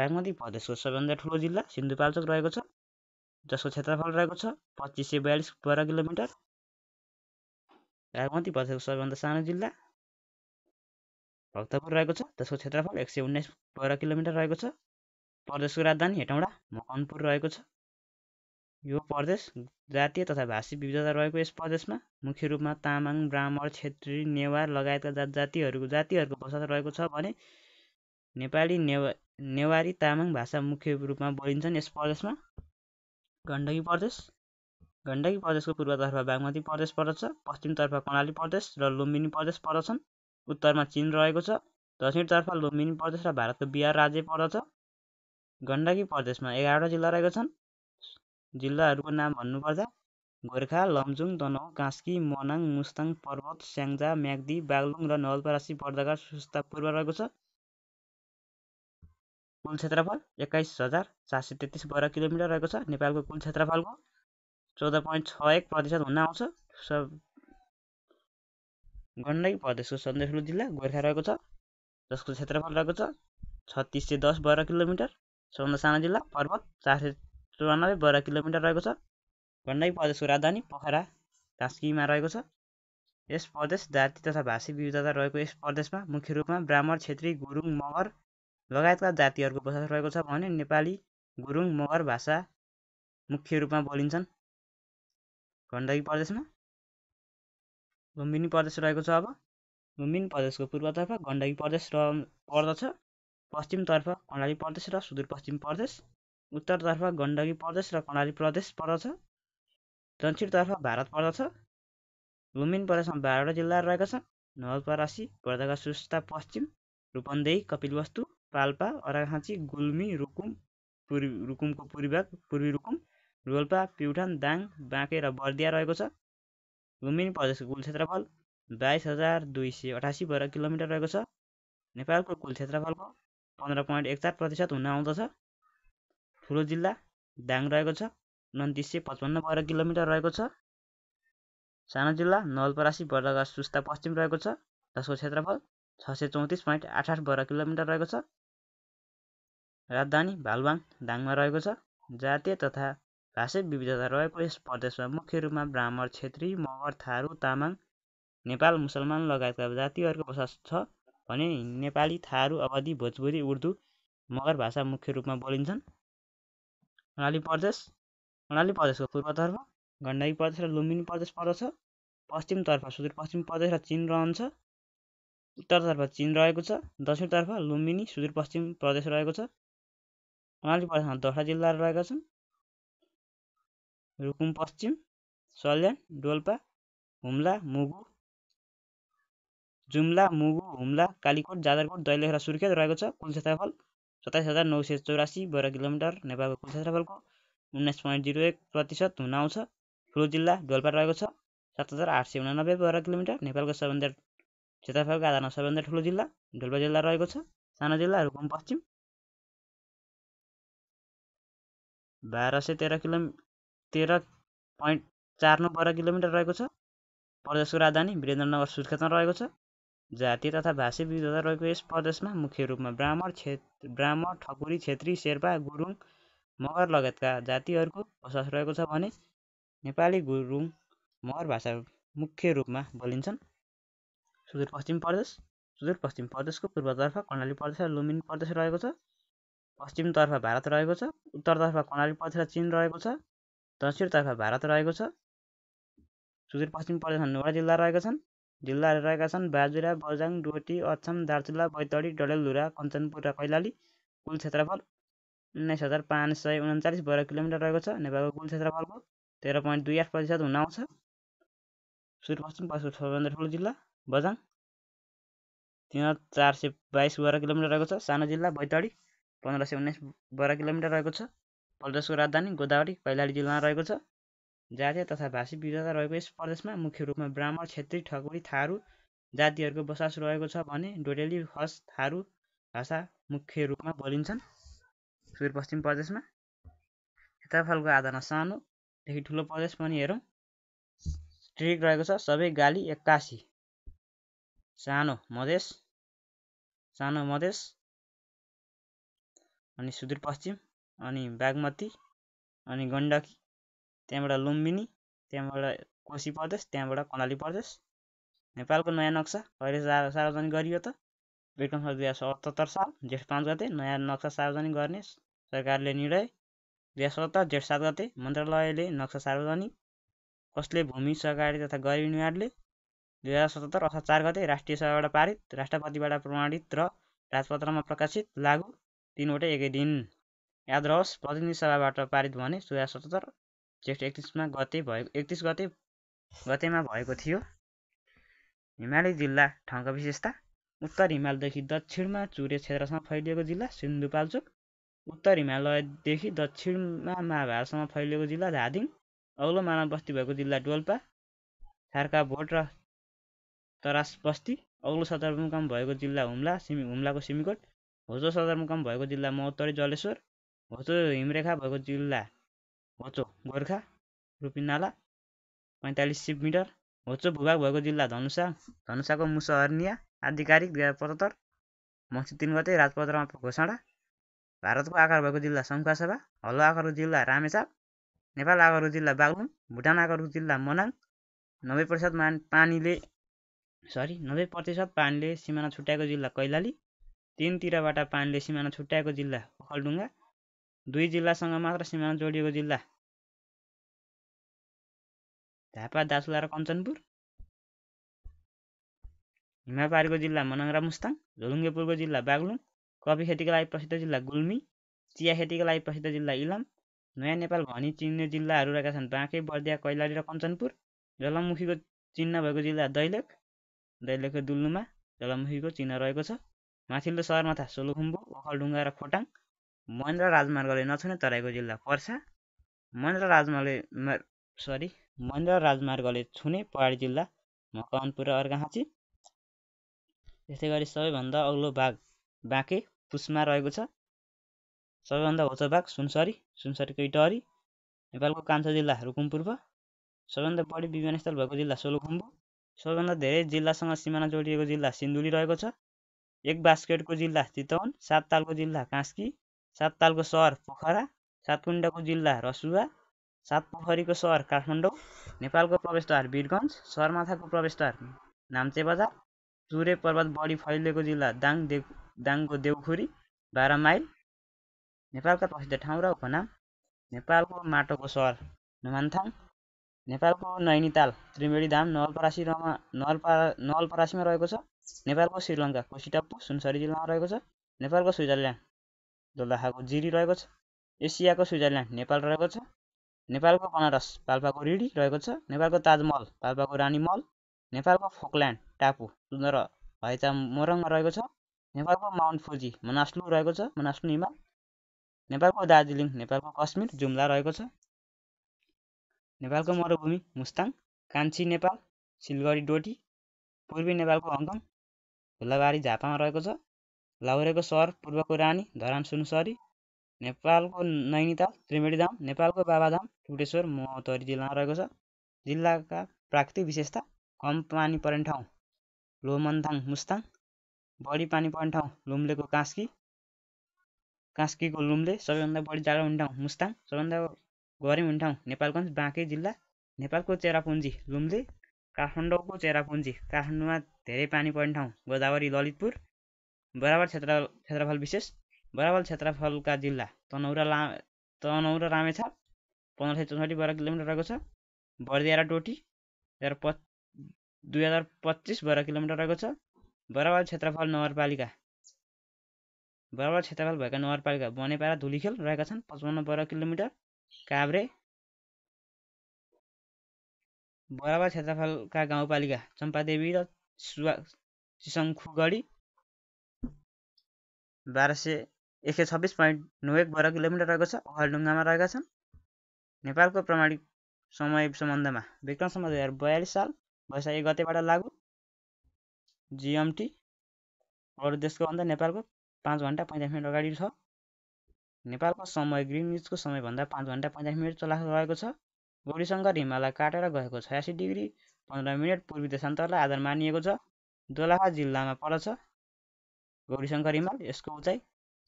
बागमती प्रदेशको सबैभन्दा ठुलो जिल्ला सिन्धुपाल्चोक रहेको छ जसको क्षेत्रफल रहेको छ पच्चिस सय बयालिस वर्ग किलोमिटर बागमती प्रदेशको सबैभन्दा सानो जिल्ला भक्तपुर रहेको छ जसको क्षेत्रफल एक सय उन्नाइस वर्ग किलोमिटर रहेको छ प्रदेशको राजधानी हेटौँडा मकनपुर रहेको छ यो प्रदेश जातीय तथा भाषिक विविधता रहेको यस प्रदेशमा मुख्य रूपमा तामाङ ब्राह्मण छेत्री नेवार लगायतका जात जातिहरूको जातिहरूको बसोबास रहेको छ भने नेपाली नेवा नेवारी तामाङ भाषा मुख्य रूपमा बोलिन्छन् यस प्रदेशमा गण्डकी प्रदेश गण्डकी प्रदेशको पूर्वतर्फ बागमती प्रदेश पर्दछ पश्चिमतर्फ कर्णाली प्रदेश र लुम्बिनी प्रदेश पर्दछन् उत्तरमा चिन रहेको छ दक्षिणतर्फ लुम्बिनी प्रदेश र भारतको बिहार राज्य पर्दछ गण्डकी प्रदेशमा एघारवटा जिल्ला रहेका छन् जिल्लाहरूको नाम भन्नुपर्दा गोर्खा लमजुङ तनहुँ कास्की मनाङ मुस्ताङ पर्वत स्याङ्जा म्याग्दी बागलुङ र नवलपरासी पर्दाका सुस्ता पूर्व रहेको छ कुल क्षेत्रफल एक्काइस हजार चार सय तेत्तिस वर्ग किलोमिटर रहेको छ नेपालको कुल क्षेत्रफलको चौध पोइन्ट छ एक प्रतिशत हुन आउँछ सब गण्डकी प्रदेशको सन्देसुलो जिल्ला गोर्खा रहेको छ जसको क्षेत्रफल रहेको छ छत्तिस सय दस वर्ग किलोमिटर सबभन्दा सानो जिल्ला पर्वत चार सय चौरानब्बे वर्ग किलोमिटर रहेको छ गण्डकी प्रदेशको राजधानी पोखरा कास्कीमा रहेको छ यस प्रदेश जाति तथा भाषिक विविधता रहेको यस प्रदेशमा मुख्य रूपमा ब्राह्मण क्षेत्री गुरुङ मगर लगायतका जातिहरूको बसोबास रहेको छ भने नेपाली गुरुङ मगर भाषा मुख्य रूपमा बोलिन्छन् गण्डकी प्रदेशमा लुम्बिनी प्रदेश रहेको छ अब लुम्बिनी प्रदेशको पूर्वतर्फ गण्डकी प्रदेश र पर्दछ पश्चिमतर्फ कर्णाली प्रदेश र सुदूरपश्चिम प्रदेश उत्तरतर्फ गण्डकी प्रदेश र कर्णाली प्रदेश पर्दछ दक्षिणतर्फ भारत पर्दछ लुम्बिनी प्रदेशमा बाह्रवटा जिल्ला रहेका छन् नवलपरासी पर्दाका सुस्ता पश्चिम रूपन्देही कपिलवस्तु पाल्पा अराखाँची गुल्मी रुकुम पूर्वी रुकुमको पूर्वी भाग पूर्वी रुकुम रोल्पा प्युठान दाङ बाँके र बर्दिया रहेको छ लुम्बिनी प्रदेशको कुल क्षेत्रफल बाइस हजार दुई सय अठासी वर्ग किलोमिटर रहेको छ नेपालको कुल क्षेत्रफलको पन्ध्र पोइन्ट एक चार प्रतिशत हुन आउँदछ ठुलो जिल्ला दाङ रहेको छ उन्तिस सय पचपन्न वर्ग किलोमिटर रहेको छ सानो जिल्ला नवलपरासी वर्ग सुस्ता पश्चिम रहेको छ जसको क्षेत्रफल छ सय चौतिस पोइन्ट आठ आठ वर्ग किलोमिटर रहेको छ राजधानी भालवाङ दाङमा रहेको छ जातीय तथा भाषिक विविधता रहेको यस प्रदेशमा मुख्य रूपमा ब्राह्मण छेत्री मगर थारू तामाङ नेपाल मुसलमान लगायतका जातिहरूको बसोबास छ भने नेपाली थारू अवधि भोजपुरी उर्दू मगर भाषा मुख्य रूपमा बोलिन्छन् कर्णाली प्रदेश कर्णाली प्रदेशको पूर्वतर्फ गण्डकी प्रदेश र लुम्बिनी प्रदेश पर्दछ पश्चिमतर्फ सुदूरपश्चिम प्रदेश र चिन रहन्छ उत्तरतर्फ चिन रहेको छ दक्षिणतर्फ लुम्बिनी सुदूरपश्चिम प्रदेश रहेको छ कर्णाली प्रदेशमा दसवटा जिल्लाहरू रहेका छन् रुकुम पश्चिम सल्यान डोल्पा हुम्ला मुगु जुम्ला मुगु हुम्ला कालीकोट जाजरकोट दैलेखा सुर्खेत रहेको छ कुल क्षेत्रफल सत्ताइस हजार नौ सय चौरासी वर्ग किलोमिटर नेपालको कुल क्षेत्रफलको उन्नाइस पोइन्ट जिरो एक प्रतिशत हुन आउँछ ठुलो जिल्ला डोल्पा रहेको छ सात हजार आठ सय उनानब्बे वर्ग किलोमिटर नेपालको सबैभन्दा क्षेत्रफलको आधारमा सबैभन्दा ठुलो जिल्ला डोल्पा जिल्ला रहेको छ सानो जिल्ला रुकुम पश्चिम बाह्र सय तेह्र किलोमि तेह्र पोइन्ट चार नौ वर्ग किलोमिटर रहेको छ प्रदेशको राजधानी वीरेन्द्रनगर सुर्खेतमा रहेको छ जाति तथा भाषी विविधता रहेको यस प्रदेशमा मुख्य रूपमा ब्राह्मण क्षेत्र ब्राह्मण ठकुरी छेत्री शेर्पा गुरुङ मगर लगायतका जातिहरूको बसोबास रहेको छ भने नेपाली गुरुङ मगर भाषा मुख्य रूपमा बोलिन्छन् सुदूरपश्चिम प्रदेश सुदूरपश्चिम प्रदेशको पूर्वतर्फ कर्णाली प्रदेश र लुम्बिनी प्रदेश रहेको छ पश्चिमतर्फ भारत रहेको छ उत्तरतर्फ कर्णाली प्रदेश र चिन रहेको छ दक्षिणतर्फ भारत रहेको छ सुदूरपश्चिम प्रदेशमा नुवा जिल्ला रहेका छन् जिल्लाहरू रहेका छन् बाजुरा बजाङ डोटी अछाम दार्चुला बैतडी डडेलधुरा कञ्चनपुर र कैलाली कुल क्षेत्रफल उन्नाइस हजार पाँच सय उन्चालिस वर्ग किलोमिटर रहेको छ नेपालको कुल क्षेत्रफलको तेह्र पोइन्ट दुई आठ प्रतिशत हुन आउँछ सुदूरपश्चिम पश्चिम सबैभन्दा ठुलो जिल्ला बजाङ तिन हजार चार सय बाइस वर्ग किलोमिटर रहेको छ सानो जिल्ला बैतडी पन्ध्र सय उन्नाइस वर्ग किलोमिटर रहेको छ प्रदेशको राजधानी गोदावरी कैलाली जिल्लामा रहेको छ जातीय तथा भाषिक विविधता रहेको यस प्रदेशमा मुख्य रूपमा ब्राह्मण क्षेत्री ठकुरी थारू जातिहरूको बसोबास रहेको छ भने डोडेली खस थारू भाषा मुख्य रूपमा बोलिन्छन् सुदूरपश्चिम प्रदेशमा क्षेत्रफलको आधारमा सानोदेखि ठुलो प्रदेश पनि हेरौँ ट्रिक रहेको छ सबै गाली एक्कासी सानो मधेस सानो मधेस अनि सुदूरपश्चिम अनि बागमती अनि गण्डकी त्यहाँबाट लुम्बिनी त्यहाँबाट कोशी प्रदेश त्यहाँबाट कर्णाली प्रदेश नेपालको नयाँ नक्सा कहिले सार्वजनिक गरियो त सर दुई हजार सतहत्तर साल जेठ पाँच गते नयाँ नक्सा सार्वजनिक गर्ने सरकारले निर्णय दुई हजार सतहत्तर जेठ सात गते मन्त्रालयले नक्सा सार्वजनिक कसले भूमि सहकारी तथा गरिब निवारले दुई हजार सतहत्तर असार चार गते राष्ट्रिय सभाबाट पारित राष्ट्रपतिबाट प्रमाणित र राजपत्रमा प्रकाशित लागू तिनवटै एकै दिन याद रहोस् प्रतिनिधि सभाबाट पारित भने दुई हजार सतहत्तर जेठ एकतिसमा गते भएको एकतिस गते गतेमा भएको थियो हिमाली जिल्ला ठाउँको विशेषता उत्तर हिमालदेखि दक्षिणमा चुरे क्षेत्रसम्म फैलिएको जिल्ला सिन्धुपाल्चोक उत्तर हिमालयदेखि दक्षिणमा महाभारतसम्म फैलिएको जिल्ला धादिङ औलो मानव बस्ती भएको जिल्ला डोल्पा छार्का भोट र तरास बस्ती औलो सदरमुकाम भएको जिल्ला हुम्ला सिमी हुम्लाको सिमीकोट होजो सदरमुकाम भएको जिल्ला महोत्तरी जलेश्वर होजो हिमरेखा भएको जिल्ला होचो गोर्खा रूपिनाला पैँतालिस सिप मिटर होचो भूभाग भएको जिल्ला धनुषा धनुषाको मुसहर्निया आधिकारिक दुई हजार पचहत्तर मङ्सिर तिन गते राजपत्रमा घोषणा भारतको आकार भएको जिल्ला शङ्खासभा हलो आकारको जिल्ला रामेछाप नेपाल आकारको जिल्ला बागलुङ भुटान आकारको जिल्ला मनाङ नब्बे प्रतिशत मान पानीले सरी नब्बे प्रतिशत पानीले सिमाना छुट्याएको जिल्ला कैलाली तिनतिरबाट पानीले सिमाना छुट्याएको जिल्ला ओखलडुङ्गा दुई जिल्लासँग मात्र सिमाना जोडिएको जिल्ला झापा दासुला र कञ्चनपुर हिमापारीको जिल्ला मनङरा मुस्ताङ झोलुङ्गेपुरको जिल्ला बागलुङ कफी खेतीको लागि प्रसिद्ध जिल्ला गुल्मी चिया खेतीको लागि प्रसिद्ध जिल्ला इलाम नयाँ नेपाल भनी चिन्ने जिल्लाहरू रहेका छन् बाँके बर्दिया कैलाली र कञ्चनपुर जलमुखीको चिन्ह भएको जिल्ला दैलेख दैलेखको दुल्लुमा जलमुखीको चिन्ह रहेको छ माथिल्लो सहरमाथा सोलुखुम्बु ओखलढुङ्गा र खोटाङ महेन्द्र राजमार्गले नछुने तराईको जिल्ला पर्सा महेन्द्र राजमार्गले सरी महेन्द्र राजमार्गले छुने पहाडी जिल्ला मकवानपुर र अर्घाखाँची त्यसै गरी सबैभन्दा अग्लो भाग बाँके पुसमा रहेको छ सबैभन्दा होचो भाग सुनसरी सुनसरीको इटहरी नेपालको कान्छा जिल्ला रुकुमपूर्व सबैभन्दा बढी विमानस्थल भएको जिल्ला सोलुखुम्बु सबैभन्दा धेरै जिल्लासँग सिमाना जोडिएको जिल्ला सिन्धुली रहेको छ एक बास्केटको जिल्ला चितवन सात तालको जिल्ला कास्की सात तालको सहर पोखरा कुण्डको जिल्ला रसुवा सात पोखरीको सहर काठमाडौँ नेपालको प्रवेशद्वार वीरगञ्ज सहरमाथाको प्रवेशद्वार नाम्चे बजार चुरे पर्वत बढी फैलिएको जिल्ला दाङ दे दाङको देउखुरी बाह्र माइल नेपालका प्रसिद्ध ठाउँ र उपनाम नेपालको माटोको सहर नुमान्थाङ नेपालको नैनीताल त्रिवेणी धाम नवलपरासी रमा नवलपरा नवलपरासीमा रहेको छ नेपालको श्रीलङ्का कोसिटाप्पु सुनसरी जिल्लामा रहेको छ नेपालको स्विजरल्यान्ड दोलखाको जिरी रहेको छ एसियाको स्विजरल्यान्ड नेपाल रहेको छ नेपालको बनारस पाल्पाको रिडी रहेको छ नेपालको ताजमहल पाल्पाको रानी महल नेपालको फोकल्यान्ड टापु सुन्दर भएता मोरङमा रहेको छ नेपालको माउन्ट फुजी मनास्लु रहेको छ मनास्लु हिमाल नेपालको दार्जिलिङ नेपालको कश्मीर जुम्ला रहेको छ नेपालको मरुभूमि मुस्ताङ कान्छी नेपाल सिलगढी डोटी पूर्वी नेपालको हङकङ धुलाबारी झापामा रहेको छ लाहुरेको सहर पूर्वको रानी धरान सुनसरी नेपालको नैनीताल त्रिवेणीधाम नेपालको बाबाधाम टुटेश्वर महोत्तरी जिल्लामा रहेको छ जिल्लाका प्राकृतिक विशेषता कम पानी पर्ने ठाउँ लोमन्थाङ मुस्ताङ बढी पानी पर्ने ठाउँ लुम्लेको कास्की कास्कीको लुम्ले सबैभन्दा बढी जाडो हुने ठाउँ मुस्ताङ सबैभन्दा गरिम हुने ठाउँ नेपालगञ्ज बाँके जिल्ला नेपालको चेरापुञ्जी लुम्ले काठमाडौँको चेरापुञ्जी काठमाडौँमा धेरै पानी पर्ने ठाउँ गोदावरी ललितपुर बराबर क्षेत्र क्षेत्रफल विशेष बराबर क्षेत्रफलका जिल्ला तनौरा ला तनौरा रामेछाप पन्ध्र सय चौसठी वर्ग किलोमिटर रहेको छ बर्दिया र डोटी हजार पच दुई हजार पच्चिस वर्ग किलोमिटर रहेको छ बराबर क्षेत्रफल नगरपालिका बराबर क्षेत्रफल भएका नगरपालिका बनेपारा धुलीखेल रहेका छन् पचपन्न वर्ग किलोमिटर काभ्रे बराबर क्षेत्रफलका गाउँपालिका चम्पादेवी र सुवा चिसङखुगढी बाह्र सय एक सय छब्बिस पोइन्ट नौ एक वर्ग किलोमिटर रहेको छ ओखलढुङ्गामा रहेका छन् नेपालको प्रमाणिक समय सम्बन्धमा विक्रमसम्म दुई हजार बयालिस साल वैशाख एक गतेबाट लागु जिएमटी अरू देशको भन्दा नेपालको पाँच घन्टा पैँतालिस मिनट अगाडि छ नेपालको समय ग्रिनिजको समयभन्दा पाँच घन्टा पैँतालिस मिनट चला रहेको छ गौरीशङ्कर हिमालय काटेर गएको छयासी डिग्री पन्ध्र मिनट पूर्वी देशान्तरलाई आधार मानिएको छ दोलाखा जिल्लामा पर्दछ गौरीशङ्कर हिमाल यसको उचाइ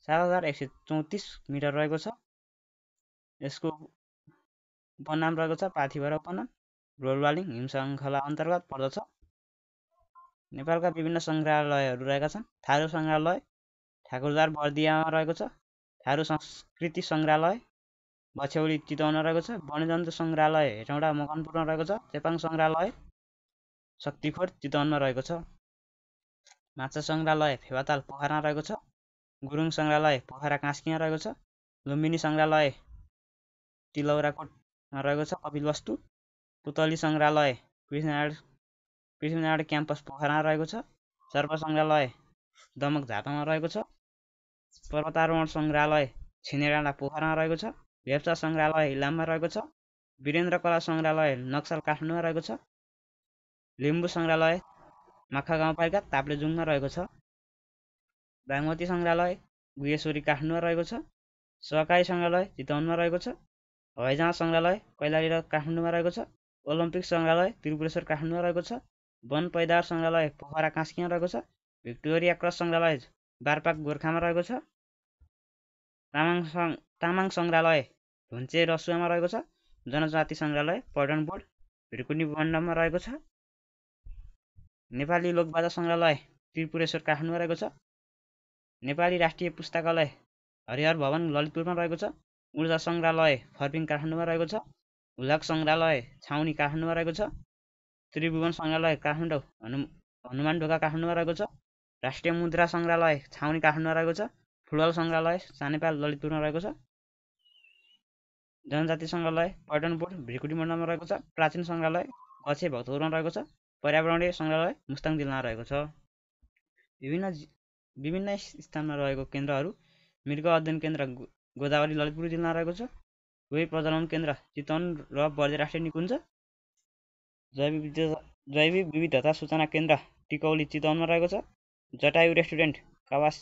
सात हजार एक सय चौतिस मिटर रहेको छ यसको उपनाम रहेको छ पाथिभरा उपनाम रोलवालिङ हिमशृङ्खला अन्तर्गत पर्दछ नेपालका विभिन्न सङ्ग्रहालयहरू रहेका छन् थारू सङ्ग्रहालय ठाकुरदार बर्दियामा रहेको छ थारू संस्कृति सङ्ग्रहालय बछ्यौली चितवनमा रहेको छ वन्यजन्तु सङ्ग्रहालय हेटौँडा मकनपुरमा रहेको छ चेपाङ सङ्ग्रहालय शक्तिखोर चितवनमा रहेको छ माछा सङ्ग्रहालय फेवाताल पोखरामा रहेको छ गुरुङ सङ्ग्रहालय पोखरा कास्कीमा रहेको छ लुम्बिनी सङ्ग्रहालय तिलौराकोटमा रहेको छ कपिल वस्तु पुतली सङ्ग्रहालय पृथ्वीनारायण पृथ्वीनारायण क्याम्पस पोखरामा रहेको छ सर्व सङ्ग्रहालय दमक झापामा रहेको छ पर्वतारोहण सङ्ग्रहालय छिनेडाँडा पोखरामा रहेको छ लेप्चा सङ्ग्रहालय इलाममा रहेको छ वीरेन्द्र कला सङ्ग्रहालय नक्सल काठमाडौँमा रहेको छ लिम्बू सङ्ग्रहालय माखा गाउँपालिका ताप्लेजुङमा रहेको छ बागमती सङ्ग्रहालय गुहेश्वरी काठमाडौँमा रहेको छ सहकारी सङ्ग्रहालय चितवनमा रहेको छ हवाईजहाज सङ्ग्रहालय कैलाली र काठमाडौँमा रहेको छ ओलम्पिक सङ्ग्रहालय त्रिपुरेश्वर काठमाडौँमा रहेको छ वन पैदावार सङ्ग्रहालय पोखरा कास्कीमा रहेको छ भिक्टोरिया क्रस सङ्ग्रहालय बारपाक गोर्खामा रहेको छ तामाङ सङ्ग तामाङ सङ्ग्रहालय धुन्चे रसुवामा रहेको छ जनजाति सङ्ग्रहालय पर्यटन बोर्ड भिडकुनी रहेको छ नेपाली लोकबाजा सङ्ग्रहालय त्रिपुरेश्वर काठमाडौँमा रहेको छ नेपाली राष्ट्रिय पुस्तकालय हरिहर भवन ललितपुरमा रहेको छ ऊर्जा सङ्ग्रहालय फर्पिङ काठमाडौँमा रहेको छ हुलाक सङ्ग्रहालय छाउनी काठमाडौँमा रहेको छ त्रिभुवन सङ्ग्रहालय काठमाडौँ हनु हनुमान ढोका काठमाडौँमा रहेको छ राष्ट्रिय मुद्रा सङ्ग्रहालय छाउनी काठमाडौँमा रहेको छ फुटबल सङ्ग्रहालय सानेपाल ललितपुरमा रहेको छ जनजाति सङ्ग्रहालय पर्यटन बोर्ड भ्रिकुटी मण्डलमा रहेको छ प्राचीन सङ्ग्रहालय अक्ष भक्तपुरमा रहेको छ पर्यावरणीय सङ्ग्रहालय मुस्ताङ जिल्लामा रहेको छ विभिन्न विभिन्न स्थानमा रहेको केन्द्रहरू मृग अध्ययन केन्द्र गोदावरी ललितपुर जिल्लामा रहेको छ वेब प्रजनन केन्द्र चितवन र बर्जे राष्ट्रिय निकुञ्ज जैविक जैविक विविधता सूचना केन्द्र टिकौली चितवनमा रहेको छ जटायु रेस्टुरेन्ट कावास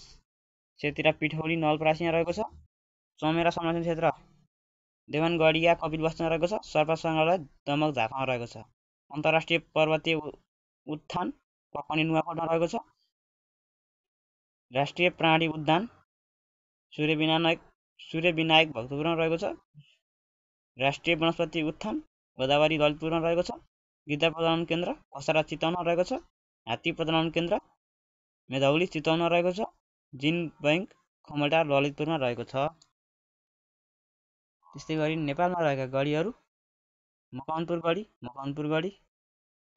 क्षेत्र पिठौली नलप्रासीमा रहेको छ चमेरा संरक्षण क्षेत्र देवानगढिया कपिल बस्तीमा रहेको छ सर्प सङ्ग्रहालय दमक झापामा रहेको छ अन्तर्राष्ट्रिय पर्वतीय उत्थान पनि नुवाकोटमा रहेको छ राष्ट्रिय प्राणी उद्यान सूर्य विनायक भक्तपुरमा रहेको छ राष्ट्रिय वनस्पति उत्थान गोदावरी ललितपुरमा रहेको छ गिद्धा प्रजनन केन्द्र कसारा चितवनमा रहेको छ हात्ती प्रजनन केन्द्र मेधौली चितवनमा रहेको छ जिन बैङ्क खमलटार ललितपुरमा रहेको छ त्यस्तै गरी नेपालमा रहेका गढीहरू मकवानपुर गढी मकवानपुर गढी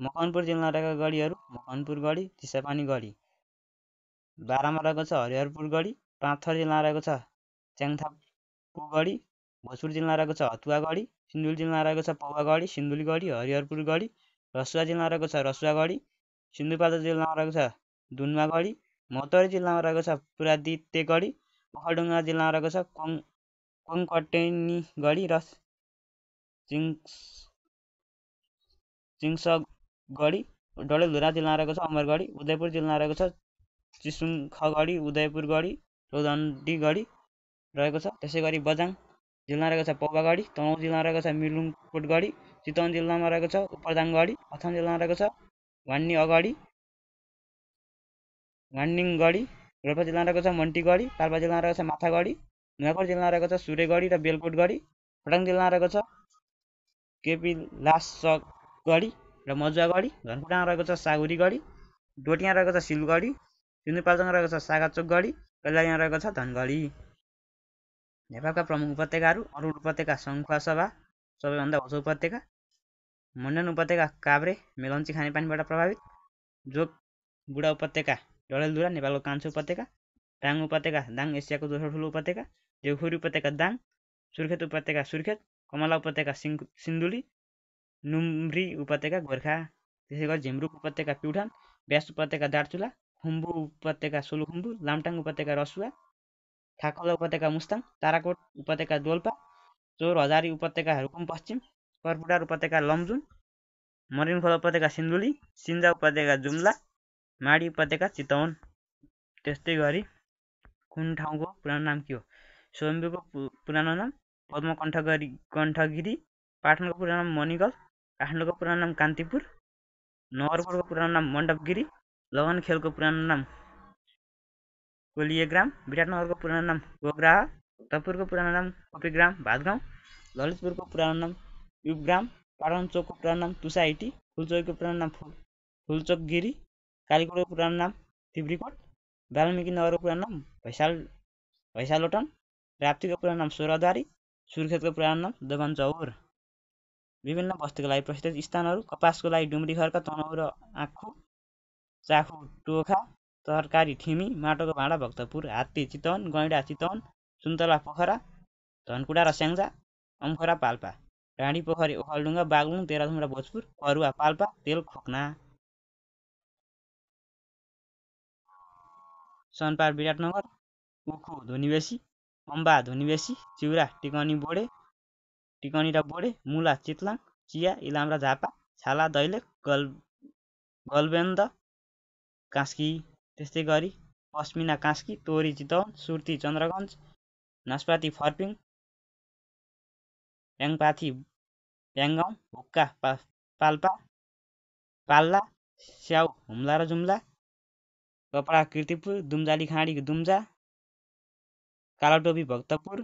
मकवानपुर जिल्ला रहेका गढीहरू मकवानपुर गढी चिसापानी गढी बाह्रमा रहेको छ हरिहरपुर गढी पाँचथर जिल्ला रहेको छ च्याङथापु गढी भोजपुर जिल्ला रहेको छ हतुवा गढी सिन्धुली जिल्ला रहेको छ पौवा गढी सिन्धुली गढी हरिहरपुर गढी रसुवा जिल्ला रहेको छ रसुवा गढी सिन्धुपाल्चो जिल्लामा रहेको छ दुनमा गढी मतरी जिल्लामा रहेको छ पुरादित्य गढी ओखलडुङ्गा जिल्लामा रहेको छ कङ कोङकटेनी गढी र चिङ्स चिङ्सगढी डडेलधुरा जिल्ला रहेको छ अमरगढी उदयपुर जिल्ला रहेको छ चिसुङखगढी उदयपुरगढी रौदण्डीगढी रहेको छ त्यसै गरी बजाङ जिल्ला रहेको छ पौवागढी तनहुँ जिल्ला रहेको छ मिलुङकोटगढी चितवन जिल्लामा रहेको छ उपरदाङगढी अछाम जिल्ला रहेको छ घान्नी अगाडि घान्निङगढी रोल्पा जिल्ला रहेको छ मन्टीगढी पाल्पा जिल्ला रहेको छ माथागढी नुवाकोट जिल्ला रहेको छ सूर्यगढी र बेलकोटगढी खोटाङ जिल्ला रहेको छ केपी गढी र मजुवागढी धनकुटामा रहेको छ सागुरी गढी डोटियाँ रहेको छ सिलगढी सिन्धुपाल्चोङ रहेको छ सागाचोक गढी कैलालीमा रहेको छ धनगढी नेपालका प्रमुख उपत्यकाहरू अरू उपत्यका सङ्खुवा सभा सबैभन्दा होसो उपत्यका मण्डन उपत्यका काभ्रे मेलम्ची खानेपानीबाट प्रभावित जोग बुढा उपत्यका डडेलधुरा नेपालको कान्छो उपत्यका दाङ उपत्यका दाङ एसियाको दोस्रो ठुलो उपत्यका देवखुरी उपत्यका दाङ सुर्खेत उपत्यका सुर्खेत कमला उपत्यका सिन्धुली नुम्री उपत्यका गोर्खा त्यसै गरी झिम्रुक उपत्यका प्युठान ब्यास उपत्यका दार्चुला खुम्बु उपत्यका सोलुखुम्बु लामटाङ उपत्यका रसुवा थाकला उपत्यका मुस्ताङ ताराकोट उपत्यका डोल्पा चोर हजारी उपत्यका रुकुम पश्चिम कर्पुटार उपत्यका लमजुङ मरिनखोला उपत्यका सिन्धुली सिन्जा उपत्यका जुम्ला माडी उपत्यका चितवन त्यस्तै गरी कुन ठाउँको पुरानो नाम के हो स्वयम्भूको पुरानो नाम कण्ठगरी कण्ठगिरी पाटनको पुरानो नाम मनिगल काठमाडौँको पुरानो नाम कान्तिपुर नगरकोटको पुरानो नाम मण्डपगिरी लगनखेलको पुरानो नाम कोलिएग्राम विराटनगरको पुरानो नाम गोग्राह भक्तपुरको पुरानो नाम कपिग्राम भातगाउँ ललितपुरको पुरानो नाम पाटन पाटनचोकको पुरानो नाम तुसाइटी फुलचोकको पुरानो नाम फुल फुलचोकगिरी कालीकोटको पुरानो नाम तिब्रीकोट वाल्मिकी नगरको पुरानो नाम भैसाल भैसालोटन राप्तीको पुरानो नाम सोह्रद्वारी सुर्खेतको पुरानो दोकान चौर विभिन्न वस्तुको लागि प्रसिद्ध स्थानहरू कपासको लागि डुम्री खर्का तनाउ र आँखु चाखु टोखा तरकारी ठिमी माटोको भाँडा भक्तपुर हात्ती चितवन गैँडा चितवन सुन्तला पोखरा धनकुडा र स्याङ्जा अम्खोरा पाल्पा राँडी पोखरी ओखलडुङ्गा बागलुङ र भोजपुर अरुवा पाल्पा तेल खोक्ना सनपार विराटनगर उखु धुनिवेसी अम्बा धुनिबेसी चिउरा टिकनी बोडे टिकनी र बोडे मुला चितलाङ चिया इलाम र झापा छाला दैले गल गलबेन्द कास्की त्यस्तै गरी पस्मिना कास्की तोरी चितवन सुर्ती चन्द्रगञ्ज नास्पाती फर्पिङ याङपाथी याङगाउँ हुक्का पा, पाल्पा पाल्ला स्याउ हुम्ला र जुम्ला कपडा किर्तिपुर दुम्जाली खाँडी दुम्जा कालाटोपी भक्तपुर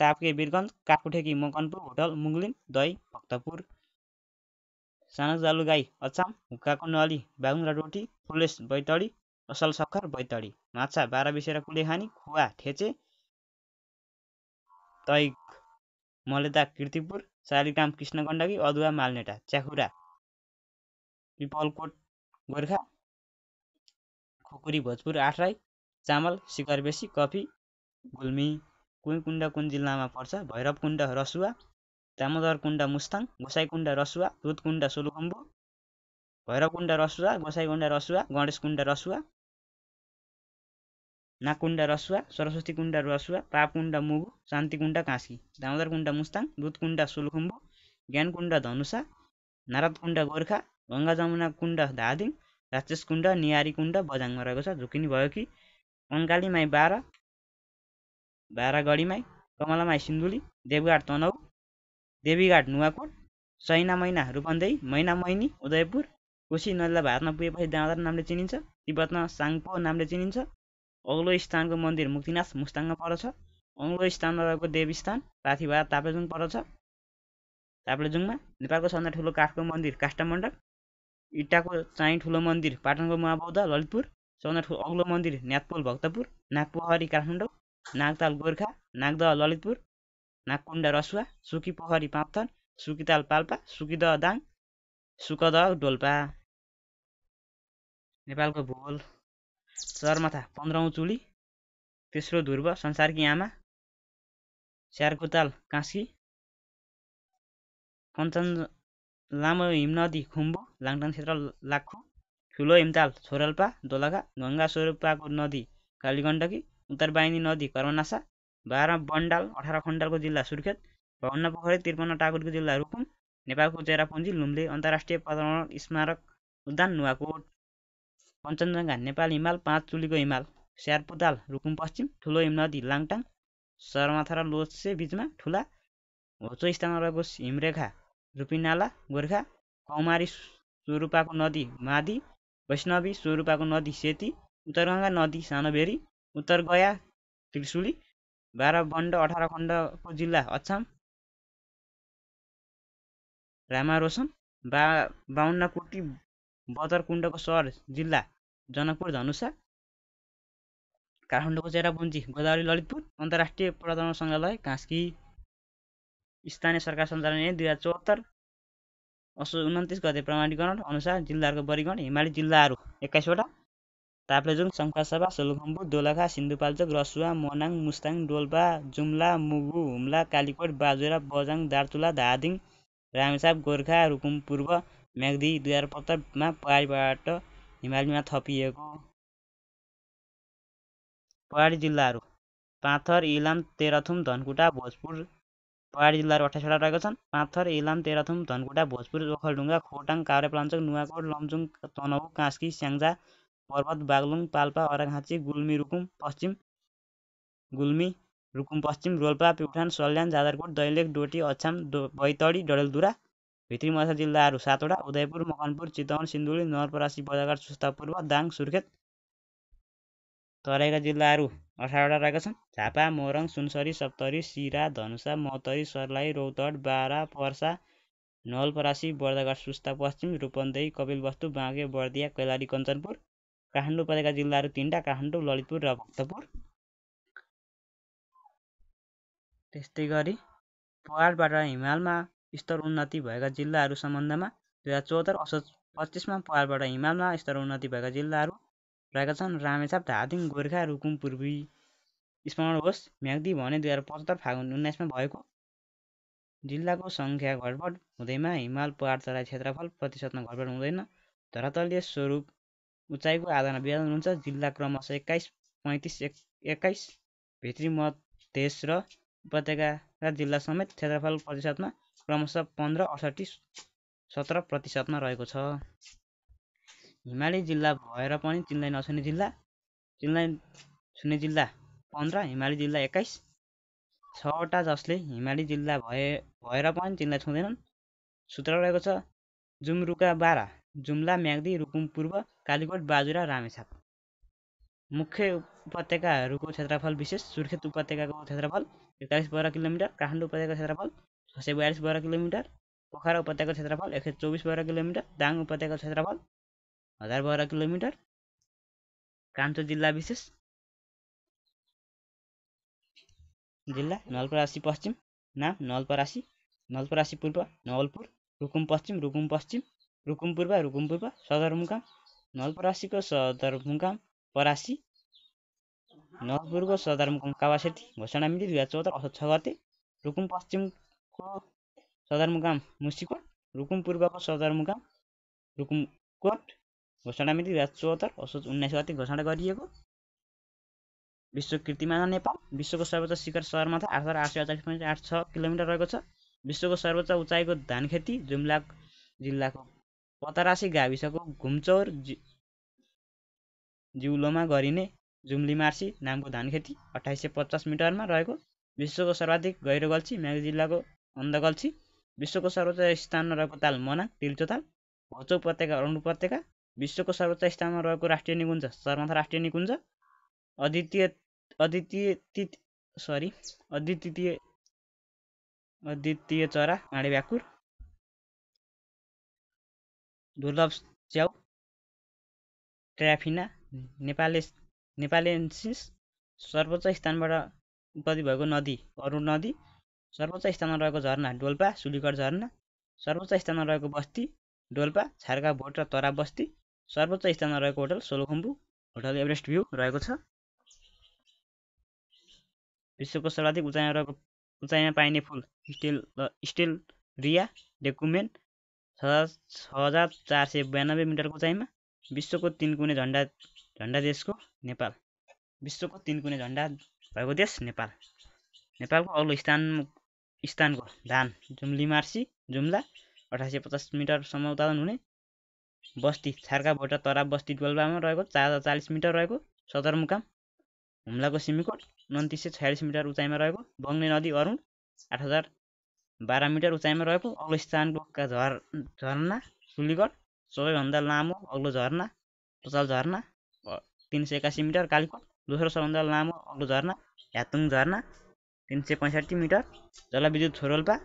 तापके बिरगन्ज काकुठेकी मकनपुर होटल मुङ्लिन दही भक्तपुर सानो गाई अछाम हुक्काको नली बागुङ्रा रोटी फुलेस बैतडी असल सक्खर बैतडी माछा बाह्र बिसेर कुलेखानी खुवा ठेचे तैक मलेदा किर्तिपुर शालिग्राम कृष्ण गण्डकी अदुवा मालनेटा च्याखुरा पिपलकोट गोर्खा खुकुरी भोजपुर आठराई चामल बेसी कफी गुल्मी कुण्ड कुन जिल्लामा पर्छ भैरव कुण्ड रसुवा दामोदर कुण्ड मुस्ताङ गोसाईकुण्डा रसुवा कुण्ड सोलुखम्बु कुण्ड रसुवा गोसाईकुण्डा रसुवा गणेश कुण्ड रसुवा नागकुण्ड रसुवा सरस्वती कुण्ड रसुवा पापकुण्ड मुगु शान्ति कुण्ड काँसी कुण्ड मुस्ताङ कुण्ड सोलुखुम्बु ज्ञानकुण्ड धनुषा नारद कुण्ड गोर्खा गङ्गा जमुना कुण्ड धादिङ कुण्ड नियारी कुण्ड बजाङमा रहेको छ झुकिनी भयो कि कङ्गालीमाई बाह्र भारागढीमाई कमलामाई सिन्धुली देवघाट तनहु देवीघाट नुवाकोट सैना मैना रूपन्देही मैना मैनी उदयपुर कोशी नदीलाई भारतमा पुगेपछि दामोदर नामले चिनिन्छ तिब्बतमा साङ्पो नामले चिनिन्छ अग्लो स्थानको मन्दिर मुक्तिनाथ मुस्ताङमा पर्छ अग्लो स्थानमा रहेको देवस्थान पाथिभा तापेजुङ पर्छ ताप्लेजुङमा नेपालको सबभन्दा ठुलो काठको मन्दिर काष्ठमण्डप इटाको चाहिँ ठुलो मन्दिर पाटनको महाबौद्ध ललितपुर सबभन्दा ठुलो अग्लो मन्दिर न्यातपोल भक्तपुर नागपोखरी काठमाडौँ नागताल गोर्खा नागदह ललितपुर नागकुण्ड रसुवा सुकी पोखरी पाँपथन सुकिताल पाल्पा सुकिदह दाङ सुकदह डोल्पा नेपालको भूगोल चरमथा पन्ध्रौँ चुली तेस्रो ध्रुव संसारकी आमा स्यार्कुताल कास्की कञ्चन लामो हिमनदी खुम्बु लाङटाङ क्षेत्र लाखु ठुलो हिमताल छोरल्पा दोलखा गङ्गा स्वरूपाको नदी कालीगण्डकी उत्तरवाहिनी नदी कर्मनासा बाह्र बन्डाल अठार खण्डालको जिल्ला सुर्खेत भवन्न पोखरी त्रिपन्न टाकुरको जिल्ला रुकुम नेपालको चेरापुञ्जी लुम्ले अन्तर्राष्ट्रिय पर्यावरण स्मारक उद्यान नुवाकोट कञ्चनजङ्घा नेपाल हिमाल पाँच चुलीको हिमाल स्यारपुताल रुकुम पश्चिम ठुलो हिम नदी लाङटाङ सरमाथा र लोसे बिचमा ठुला होचो स्थानमा रहेको हिमरेखा रुपिनाला गोर्खा कौमारी स्वरूपाको नदी मादी वैष्णवी स्वरूपाको नदी सेती उत्तरगङ्गा नदी सानोभेरी उत्तर उत्तरगया त्रिशुली बन्ड अठार खण्डको जिल्ला अछाम रामारोसन बा कोटी बदरकुण्डको सहर जिल्ला जनकपुर धनुषा काठमाडौँको चेरापुन्जी गोदावरी ललितपुर अन्तर्राष्ट्रिय पुरातत्व सङ्ग्रहालय कास्की स्थानीय सरकार सञ्चालन दुई हजार चौहत्तर असो उन्तिस गते प्रमाणीकरण अनुसार जिल्लाहरूको वर्गीकरण हिमाली जिल्लाहरू एक्काइसवटा ताप्लेजुङ चङ्खासभा सोलुखुम्बु दोलखा सिन्धुपाल्चोक रसुवा मनाङ मुस्ताङ डोल्पा जुम्ला मुगु हुम्ला कालीकोट बाजुरा बझाङ दार्चुला धादिङ रामेछाप गोर्खा रुकुम पूर्व म्याग्दी दुई हजार पत्तरमा पहाडीबाट हिमालीमा थपिएको पहाडी जिल्लाहरू पाँथर इलाम तेह्रथुम धनकुटा भोजपुर पहाडी जिल्लाहरू अठाइसवटा रहेका छन् पाँथर इलाम तेह्रथुम धनकुटा भोजपुर ओखलढुङ्गा खोटाङ काभ्रेप्लाञ्चोक नुवाकोट लमजुङ तनहु कास्की स्याङ्जा पर्वत बागलुङ पाल्पा अर्घाखाँची गुल्मी रुकुम पश्चिम गुल्मी रुकुम पश्चिम रोल्पा प्युठान सल्यान जाजरकोट दैलेख डोटी अछाम बैतडी डडेलधुरा भित्री मसा जिल्लाहरू सातवटा उदयपुर मकनपुर चितवन सिन्धुली नवलपरासी बजारघाट पूर्व दाङ सुर्खेत तराईका जिल्लाहरू अठारवटा रहेका छन् झापा मोरङ सुनसरी सप्तरी सिरा धनुषा मतरी सर्लाही रौतड बारा पर्सा नवलपरासी बर्दाघाट सुस्ता पश्चिम रूपन्देही कपिलवस्तु बाँके बर्दिया कैलाली कञ्चनपुर काठमाडौँ उपत्यका जिल्लाहरू तिनवटा काठमाडौँ ललितपुर र भक्तपुर त्यस्तै गरी पहाडबाट हिमालमा स्तर उन्नति भएका जिल्लाहरू सम्बन्धमा दुई हजार चौहत्तर असोज पच्चिसमा पहाडबाट हिमालमा स्तर उन्नति भएका जिल्लाहरू रहेका छन् रामेछाप धादिङ गोर्खा रुकुम पूर्वी स्मरण होस् म्याग्दी भने दुई हजार पचहत्तर फागुन उन्नाइसमा भएको जिल्लाको सङ्ख्या घटबड हुँदैमा हिमाल पहाड तराई क्षेत्रफल प्रतिशतमा घटबड हुँदैन धरातलीय स्वरूप उचाइको आधारमा विभाजन हुन्छ जिल्ला क्रमशः एक्काइस पैँतिस एक एक्काइस भित्री मधेस र उपत्यका जिल्ला समेत क्षेत्रफल प्रतिशतमा क्रमशः पन्ध्र अठसट्ठी सत्र प्रतिशतमा रहेको छ हिमाली जिल्ला भएर पनि चिन्लाई नछुने जिल्ला चिन्लाई छुने जिल्ला पन्ध्र हिमाली जिल्ला एक्काइस छवटा जसले हिमाली जिल्ला भए भएर पनि चिन्लाई छुँदैनन् सूत्र रहेको छ जुमरुका बाह्र जुम्ला म्याग्दी रुकुम पूर्व कालीकोट बाजुरा रामेछाप मुख्य उपत्यकाहरूको क्षेत्रफल विशेष सुर्खेत उपत्यकाको क्षेत्रफल एकतालिस वर्ग किलोमिटर काठमाडौँ उपत्यकाको क्षेत्रफल छ सय बयालिस वर्ग किलोमिटर पोखरा उपत्यकाको क्षेत्रफल एक सय चौबिस वर्ग किलोमिटर दाङ उपत्यकाको क्षेत्रफल हजार वर्ग किलोमिटर कान्छो जिल्ला विशेष जिल्ला नलपरासी पश्चिम नाम नलपरासी नलपरासी पूर्व नवलपुर रुकुम पश्चिम रुकुम पश्चिम रुकुम पूर्व रुकुम पूर्व सदरमुकाम नलपरासीको सदरमुकाम परासी नलपुरको सदरमुकाम कावासेती घोषणा मिति दुई हजार चौध असोज छ गते रुकुम पश्चिमको सदरमुकाम मुसिकोट रुकुम पूर्वको सदरमुकाम रुकुमकोट घोषणा मिति दुई हजार चौहत्तर असोज उन्नाइस गते घोषणा गरिएको विश्व कृतिमा नेपाल विश्वको सर्वोच्च शिखर सहरमा आठ हजार आठ सय अचालिस पोइन्ट आठ छ किलोमिटर रहेको छ विश्वको सर्वोच्च उचाइको धान खेती जुम्ला जिल्लाको पतरासी गाविसको घुमचौर जि जिउलोमा गरिने जुम्लीमार्सी नामको धानखेती अठाइस सय पचास मिटरमा रहेको विश्वको सर्वाधिक गहिरोगल्छी म्याग जिल्लाको अन्धगल्छी विश्वको सर्वोच्च स्थानमा रहेको ताल तिल्चो ताल होचो उपत्यका अरुण उपत्यका विश्वको सर्वोच्च स्थानमा रहेको राष्ट्रिय निकुञ्ज सर्वथा राष्ट्रिय निकुञ्ज अद्वितीय अद्वितीय सरी अद्वितीय अद्वितीय चरा माडे भ्याकुर दुर्लभ च्याउ ट्राफिना नेपालेस नेपालेन्सिस सर्वोच्च स्थानबाट उत्पत्ति भएको नदी अरू नदी सर्वोच्च स्थानमा रहेको झरना डोल्पा सुलीगढ झरना सर्वोच्च स्थानमा रहेको बस्ती डोल्पा छार्का भोट र तरा बस्ती सर्वोच्च स्थानमा रहेको hotel Solukhumbu hotel Everest view रहेको छ विश्वको सर्वाधिक उचाइमा रहेको उचाइमा पाइने फुल स्टिल स्टिल रिया डेकुमेन्ट छ हजार चार सय बयानब्बे मिटरको उचाइमा विश्वको तिनकुने झन्डा झन्डा देशको नेपाल विश्वको कुने झन्डा भएको देश नेपाल नेपालको अग्लो स्थान स्थानको धान जुन मार्सी जुम्ला अठासी सय पचास मिटरसम्म उत्पादन हुने बस्ती भोटा तराब बस्ती डोल्पामा रहेको चार हजार चालिस मिटर रहेको सदरमुकाम हुम्लाको सिमीकोट उन्तिस सय छयालिस मिटर उचाइमा रहेको बङ्ने नदी अरुण आठ हजार बाह्र मिटर उचाइमा रहेको अग्लो स्थानको झर झरना सुलीगढ सबैभन्दा लामो अग्लो झरना टोचाल झरना तिन सय एकासी मिटर कालीकोट दोस्रो सबभन्दा लामो अग्लो झरना ह्यातुङ झरना तिन सय पैँसठी मिटर जलविद्युत छोरोल्पा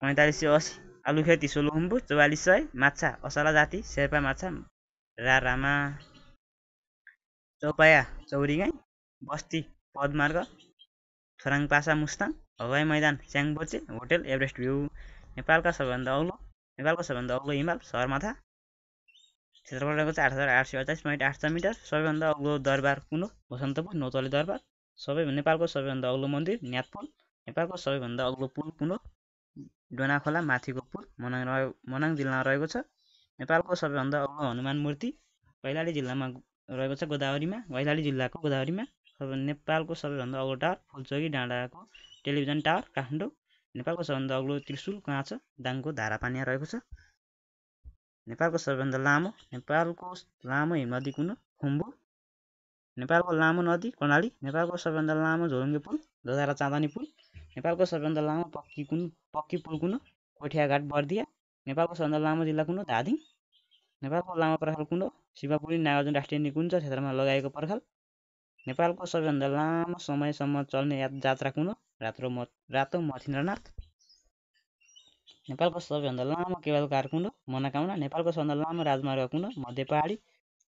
पैँतालिस सय असी आलुखेती सोलुखुम्बु चौवालिस सय माछा असला जाति शेर्पा माछा रारामा चौपाया चौरीगाई बस्ती पदमार्ग पासा मुस्ताङ हवाई मैदान च्याङबोचे होटल एभरेस्ट भ्यू नेपालका सबैभन्दा अग्लो नेपालको सबैभन्दा अग्लो हिमाल सगरमाथा क्षेत्रफल रहेको छ आठ हजार आठ सय अठाइस पोइन्ट आठ छ मिटर सबैभन्दा अग्लो दरबार कुनो बसन्तपुर नौतली दरबार सबै नेपालको सबैभन्दा अग्लो मन्दिर न्यातपुल नेपालको सबैभन्दा अग्लो पुल कुनो डोनाखोला माथिको पुल मनाङ मनाङ जिल्लामा रहेको छ नेपालको सबैभन्दा अग्लो हनुमान मूर्ति कैलाली जिल्लामा रहेको छ गोदावरीमा कैलाली जिल्लाको गोदावरीमा नेपालको सबैभन्दा अग्लो टार फुलचोकी डाँडाको टेलिभिजन टावर काठमाडौँ नेपालको सबैभन्दा अग्लो त्रिशुल कहाँ छ दाङको धारापानिया रहेको छ नेपालको सबैभन्दा लामो नेपालको लामो हिमनदी हो खुम्बु नेपालको लामो नदी कर्णाली नेपालको सबैभन्दा लामो झोलुङ्गे पुल दोधारा चाँदनी पुल नेपालको सबैभन्दा लामो पक्की कुन पक्की पुल कुन कोठियाघाट बर्दिया नेपालको सबैभन्दा लामो जिल्ला हो धादिङ नेपालको लामो पर्खाल कुन शिवपुरी नागार्जुन राष्ट्रिय निकुञ्ज क्षेत्रमा लगाएको पर्खाल नेपालको सबैभन्दा लामो समयसम्म चल्ने जात्रा कुन हो रातो म रातो मथिन्द्रनाथ नेपालको सबैभन्दा लामो केवल कार कुन हो नेपालको सबैभन्दा लामो राजमार्ग कुन हो मध्य पहाडी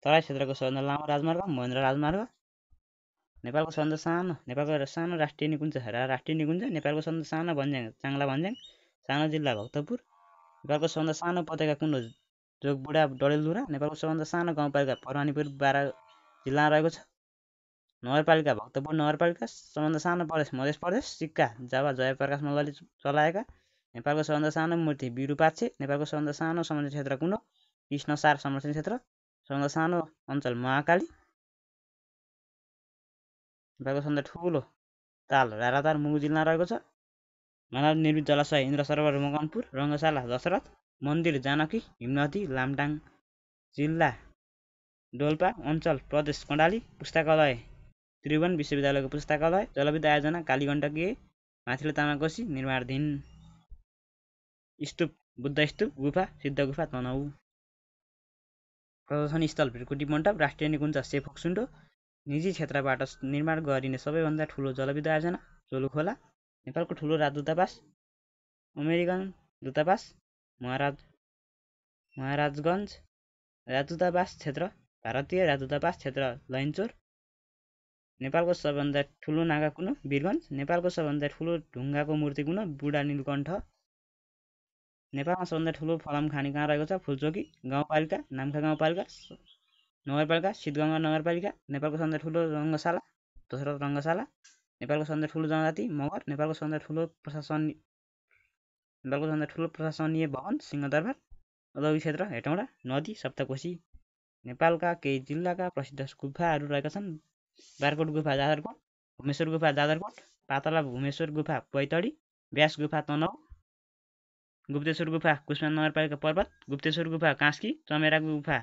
तराई क्षेत्रको सबैभन्दा लामो राजमार्ग महेन्द्र राजमार्ग नेपालको सबैभन्दा सानो नेपालको सानो राष्ट्रिय निकुञ्ज राष्ट्रिय निकुञ्ज नेपालको सबैभन्दा सानो भन्ज्याङ चाङ्ला भन्ज्याङ सानो जिल्ला भक्तपुर नेपालको सबैभन्दा सानो उपत्यका कुन हो जोगबुढा डडेलधुरा नेपालको सबैभन्दा सानो गाउँपालिका फरवानीपुर बाह्र जिल्लामा रहेको छ नगरपालिका भक्तपुर नगरपालिका सबभन्दा सानो प्रदेश मधेस प्रदेश सिक्का जावा जयप्रकाश मल्लले चलाएका नेपालको सबभन्दा सानो मूर्ति बिरुपाक्षे नेपालको सबभन्दा सानो संरक्षण क्षेत्र कुन कृष्णसार संरक्षण क्षेत्र सबभन्दा सानो अञ्चल महाकाली नेपालको सबभन्दा ठुलो ताल रारादार मुगु जिल्ला रहेको छ मानव निर्मित जलाशय इन्द्र सरोवर मकनपुर रङ्गशाला दशरथ मन्दिर जानकी हिमनदी लामटाङ जिल्ला डोल्पा अञ्चल प्रदेश कर्णाली पुस्तकालय त्रिभुवन विश्वविद्यालयको पुस्तकालय जलविद्युत आयोजना कालीगण्डकीय माथिल्लो तामाकोसी निर्माणधीन स्तूप बुद्ध स्तूप गुफा सिद्ध गुफा तनहु प्रदर्शन स्थल भिरकुटी मण्डप राष्ट्रिय निकुञ्ज सेफोक्सुन्डो निजी क्षेत्रबाट निर्माण गरिने सबैभन्दा ठुलो जलविद्युत आयोजना जोलुखोला नेपालको ठुलो राजदूतावास अमेरिकन दूतावास महाराज महाराजगञ्ज राजदूतावास क्षेत्र भारतीय राजदूतावास क्षेत्र लैनचोर नेपालको सबभन्दा ठुलो नागा कुन हो वीरगन्ज नेपालको सबभन्दा ठुलो ढुङ्गाको मूर्ति कुन हो बुढा नीलकण्ठ नेपालमा सबभन्दा ठुलो फलाम खाने कहाँ रहेको छ फुलचोकी गाउँपालिका नाम्खा गाउँपालिका नगरपालिका सिद्धगङ्गा नगरपालिका नेपालको सबभन्दा ठुलो रङ्गशाला दोस्रो रङ्गशाला नेपालको सबभन्दा ठुलो जनजाति मगर नेपालको सबभन्दा ठुलो प्रशासन नेपालको सबभन्दा ठुलो प्रशासनीय भवन सिंहदरबार औद्योगिक क्षेत्र हेटौँडा नदी सप्तकोशी नेपालका केही जिल्लाका प्रसिद्ध गुफाहरू रहेका छन् बारकोट गुफा जाजरकोट भुमेश्वर गुफा जाजरकोट पातला भुमेश्वर गुफा बैतडी व्यास गुफा तनहु गुप्तेश्वर गुफा कुष्मा नगरपालिका पर्वत गुप्तेश्वर गुफा कास्की चमेरा गुफा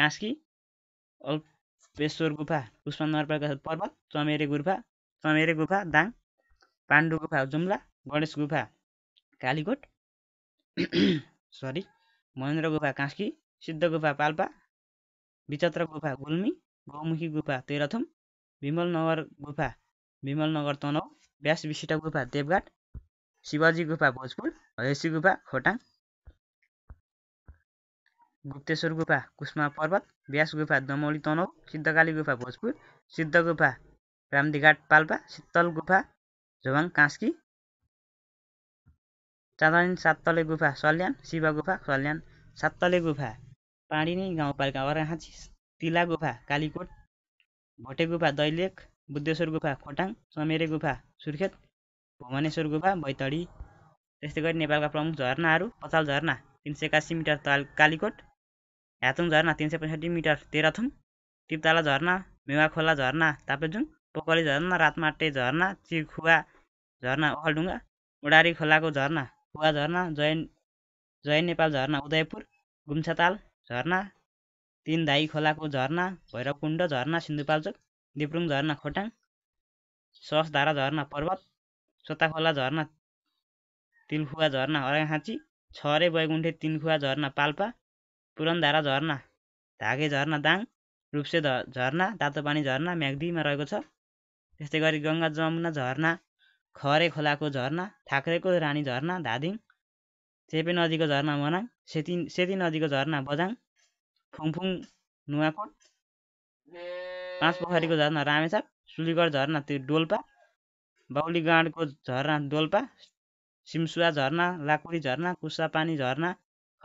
कास्की अल्पेश्वर गुफा कुष्मा नगरपालिका पर्वत चमेरे गुफा चमेरे गुफा दाङ पाण्डु गुफा जुम्ला गणेश गुफा कालीकोट सरी महेन्द्र गुफा कास्की सिद्ध गुफा पाल्पा विचत्र गुफा गुल्मी गौमुखी गुफा तेह्रथुम विमलनगर गुफा विमलनगर तनहु विशिटा गुफा देवघाट शिवाजी गुफा भोजपुर हयसी गुफा खोटाङ गुप्तेश्वर गुफा कुष्मा पर्वत व्यास गुफा दमौली तनहु सिद्धकाली गुफा भोजपुर सिद्ध गुफा रामदीघाट पाल्पा शीतल गुफा झोवाङ कास्की चाँदानी सातले गुफा सल्यान शिव गुफा सल्यान सातले गुफा पाँडिनी गाउँपालिका अरहाँची तिला गुफा कालीकोट भोटे गुफा दैलेख बुद्धेश्वर गुफा खोटाङ समेरे गुफा सुर्खेत भुवनेश्वर गुफा बैतडी त्यस्तै गरी नेपालका प्रमुख झरनाहरू पचाल झरना तिन सय एकासी मिटर ताल कालीकोट ह्याचुङ झरना तिन सय पैँसठी मिटर तेह्रथुङ तिर्ताला झरना मेवा खोला झरना तापेजुङ पोखरी झरना रातमाटे झरना चिरखुवा झरना ओखलढुङ्गा उडारी खोलाको झरना खुवा झरना जय जय नेपाल झरना उदयपुर गुम्छाताल झरना तिनधाई खोलाको झरना भैरवकुण्ड झरना सिन्धुपाल्चोक दिप्रुङ झरना खोटाङ ससधारा झरना पर्वत सोताखोला झरना तिनखुवा झरना हराखाँची छरे बैगुण्ठे तिनखुवा झरना पाल्पा पुरनधारा झरना धागे झरना दाङ रुप्से झरना तातोपानी झरना म्याग्दीमा रहेको छ त्यस्तै गरी गङ्गा जमुना झरना खरे खोलाको झरना थाक्रेको रानी झरना धादिङ चेपे नदीको झरना मनाङ सेती सेती नदीको झरना बजाङ फङफुङ नुवाकोट पाँच पोखरीको झरना रामेछाप सुलीगढ झरना त्यो डोल्पा बाहुलीगाँडको झरना डोल्पा सिमसुवा झरना लाकुरी झरना कुसापानी झरना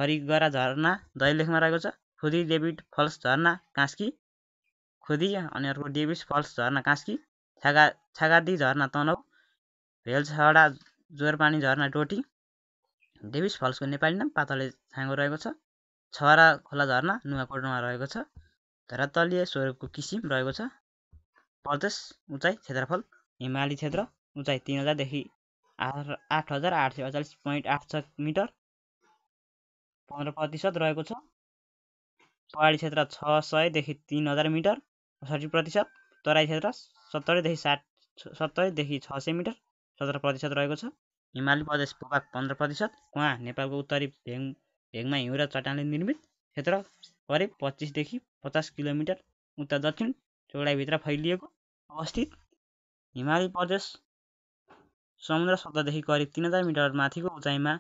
खरिगरा झरना दैलेखमा रहेको छ खुदी डेभिड फल्स झरना कास्की खुदी अनि अर्को डेभिस फल्स झरना कास्की छागा छागादी झरना तनौ भेलछडा जोरपानी झरना डोटी डेभिस फल्सको नेपाली नाम पातले छाँगो रहेको छ छरा खोला झरना नुवाकोटमा रहेको छ धरातलीय स्वरूपको किसिम रहेको छ प्रदेश उचाइ क्षेत्रफल हिमाली क्षेत्र उचाइ तिन हजारदेखि आठ हजार आठ सय अडचालिस पोइन्ट आठ छ मिटर पन्ध्र प्रतिशत रहेको छ पहाडी क्षेत्र छ सयदेखि तिन हजार मिटर साठी प्रतिशत तराई क्षेत्र सत्तरीदेखि साठ सत्तरीदेखि छ सय मिटर सत्र प्रतिशत रहेको छ हिमाली प्रदेश भूभाग पन्ध्र प्रतिशत उहाँ नेपालको उत्तरी भेङ भेगमा हिउँ र चट्टानले निर्मित क्षेत्र करिब पच्चिसदेखि पचास किलोमिटर उत्तर दक्षिण चौडाइभित्र फैलिएको अवस्थित हिमाली प्रदेश समुद्र सतहदेखि करिब तिन हजार मिटर माथिको उचाइमा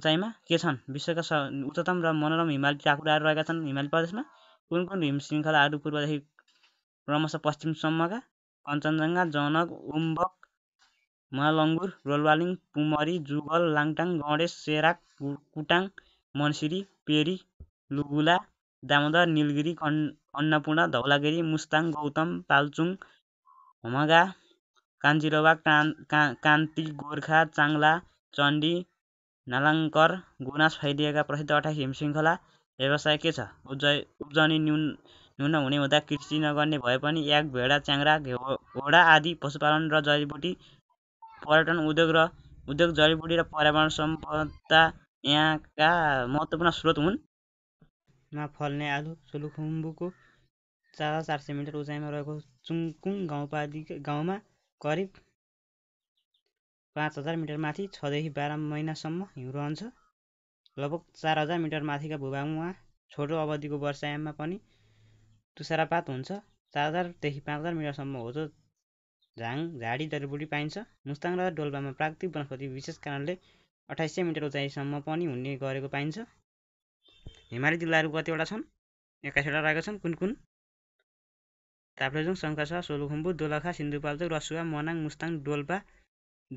उचाइमा के छन् विश्वका उच्चतम र मनोरम हिमाली टाकुराहरू रहेका छन् हिमाली प्रदेशमा कुन कुन हिम श्रृङ्खलाहरू पूर्वदेखि क्रमशः पश्चिमसम्मका कञ्चनजङ्घा जनक उम्बक मालङ्गुर रोल्वालिङ पुमरी जुगल लाङटाङ गणेश सेराक कुटाङ मनसिरी पेरी लुगुला दामोदर निलगिरी अन्नपूर्ण धौलागिरी मुस्ताङ गौतम पाल्चुङ होमगा कान् का कान्ति गोर्खा चाङ्ला चण्डी नालाङ्कर गुनास फैलिएका प्रसिद्ध अठाइस हिमशृङ्खला व्यवसाय के छ उब्जाइ उब्जनी न्यून न्यून हुने हुँदा कृषि नगर्ने भए पनि याक भेडा च्याङ्रा घोडा आदि पशुपालन र जडीबुटी पर्यटन उद्योग र उद्योग जडीबुटी र पर्यावरण सम्पदा यहाँका महत्त्वपूर्ण स्रोत हुन् मा फल्ने आलु सोलुखुम्बुको चार हजार चार सय मिटर उचाइमा रहेको चुङकुङ गाउँपालिका गाउँमा करिब पाँच हजार मिटर माथि छदेखि बाह्र महिनासम्म हिउँ रहन्छ लगभग चार हजार मिटर माथिका भूभागमा छोटो अवधिको वर्षायाममा पनि तुसारापात हुन्छ चार हजारदेखि पाँच हजार मिटरसम्म जो झाङ झाडी जडीबुटी पाइन्छ मुस्ताङ र डोल्पामा प्राकृतिक वनस्पति विशेष कारणले अठाइस सय मिटर उचाइसम्म पनि हुने गरेको पाइन्छ हिमाली जिल्लाहरू कतिवटा छन् एक्काइसवटा रहेका छन् कुन कुन ताप्लेजुङ सङ्खा सोलुखुम्बु दोलखा सिन्धुपाल्चोक रसुवा मनाङ मुस्ताङ डोल्पा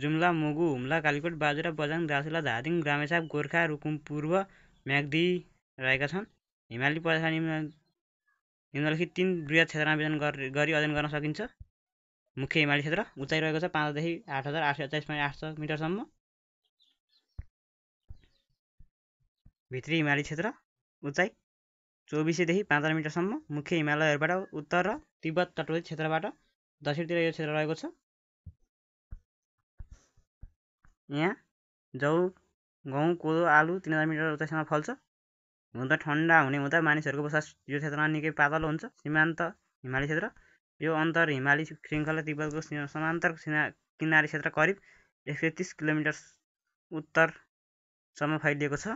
जुम्ला मुगु हुम्ला कालीकोट बाजुरा बजाङ दार्चुला धादिङ ग्रामेसाप गोर्खा रुकुम पूर्व म्याग्दी रहेका छन् हिमाली प्रदेशमा निम्नलिखित तिन वृहत क्षेत्रमा विभाजन गरी अध्ययन गर्न सकिन्छ मुख्य हिमाली क्षेत्र उचाइ रहेको छ पाँच हजारदेखि आठ हजार आठ सय अठाइस पोइन्ट आठ सय मिटरसम्म भित्री हिमाली क्षेत्र उचाइ सयदेखि पाँच हजार मिटरसम्म मुख्य हिमालयहरूबाट उत्तर र तिब्बत तटवर्ती क्षेत्रबाट दक्षिणतिर यो क्षेत्र रहेको छ यहाँ जौ गहुँ कोदो आलु तिन हजार मिटर उचाइसम्म फल्छ हुन त ठन्डा हुने हुँदा मानिसहरूको बसास यो क्षेत्रमा निकै पातलो हुन्छ सीमान्त हिमाली क्षेत्र यो अन्तर हिमाली श्रृङ्खला तिब्बतको समान्तर किनारी क्षेत्र करिब एक सय तिस किलोमिटर उत्तरसम्म फैलिएको छ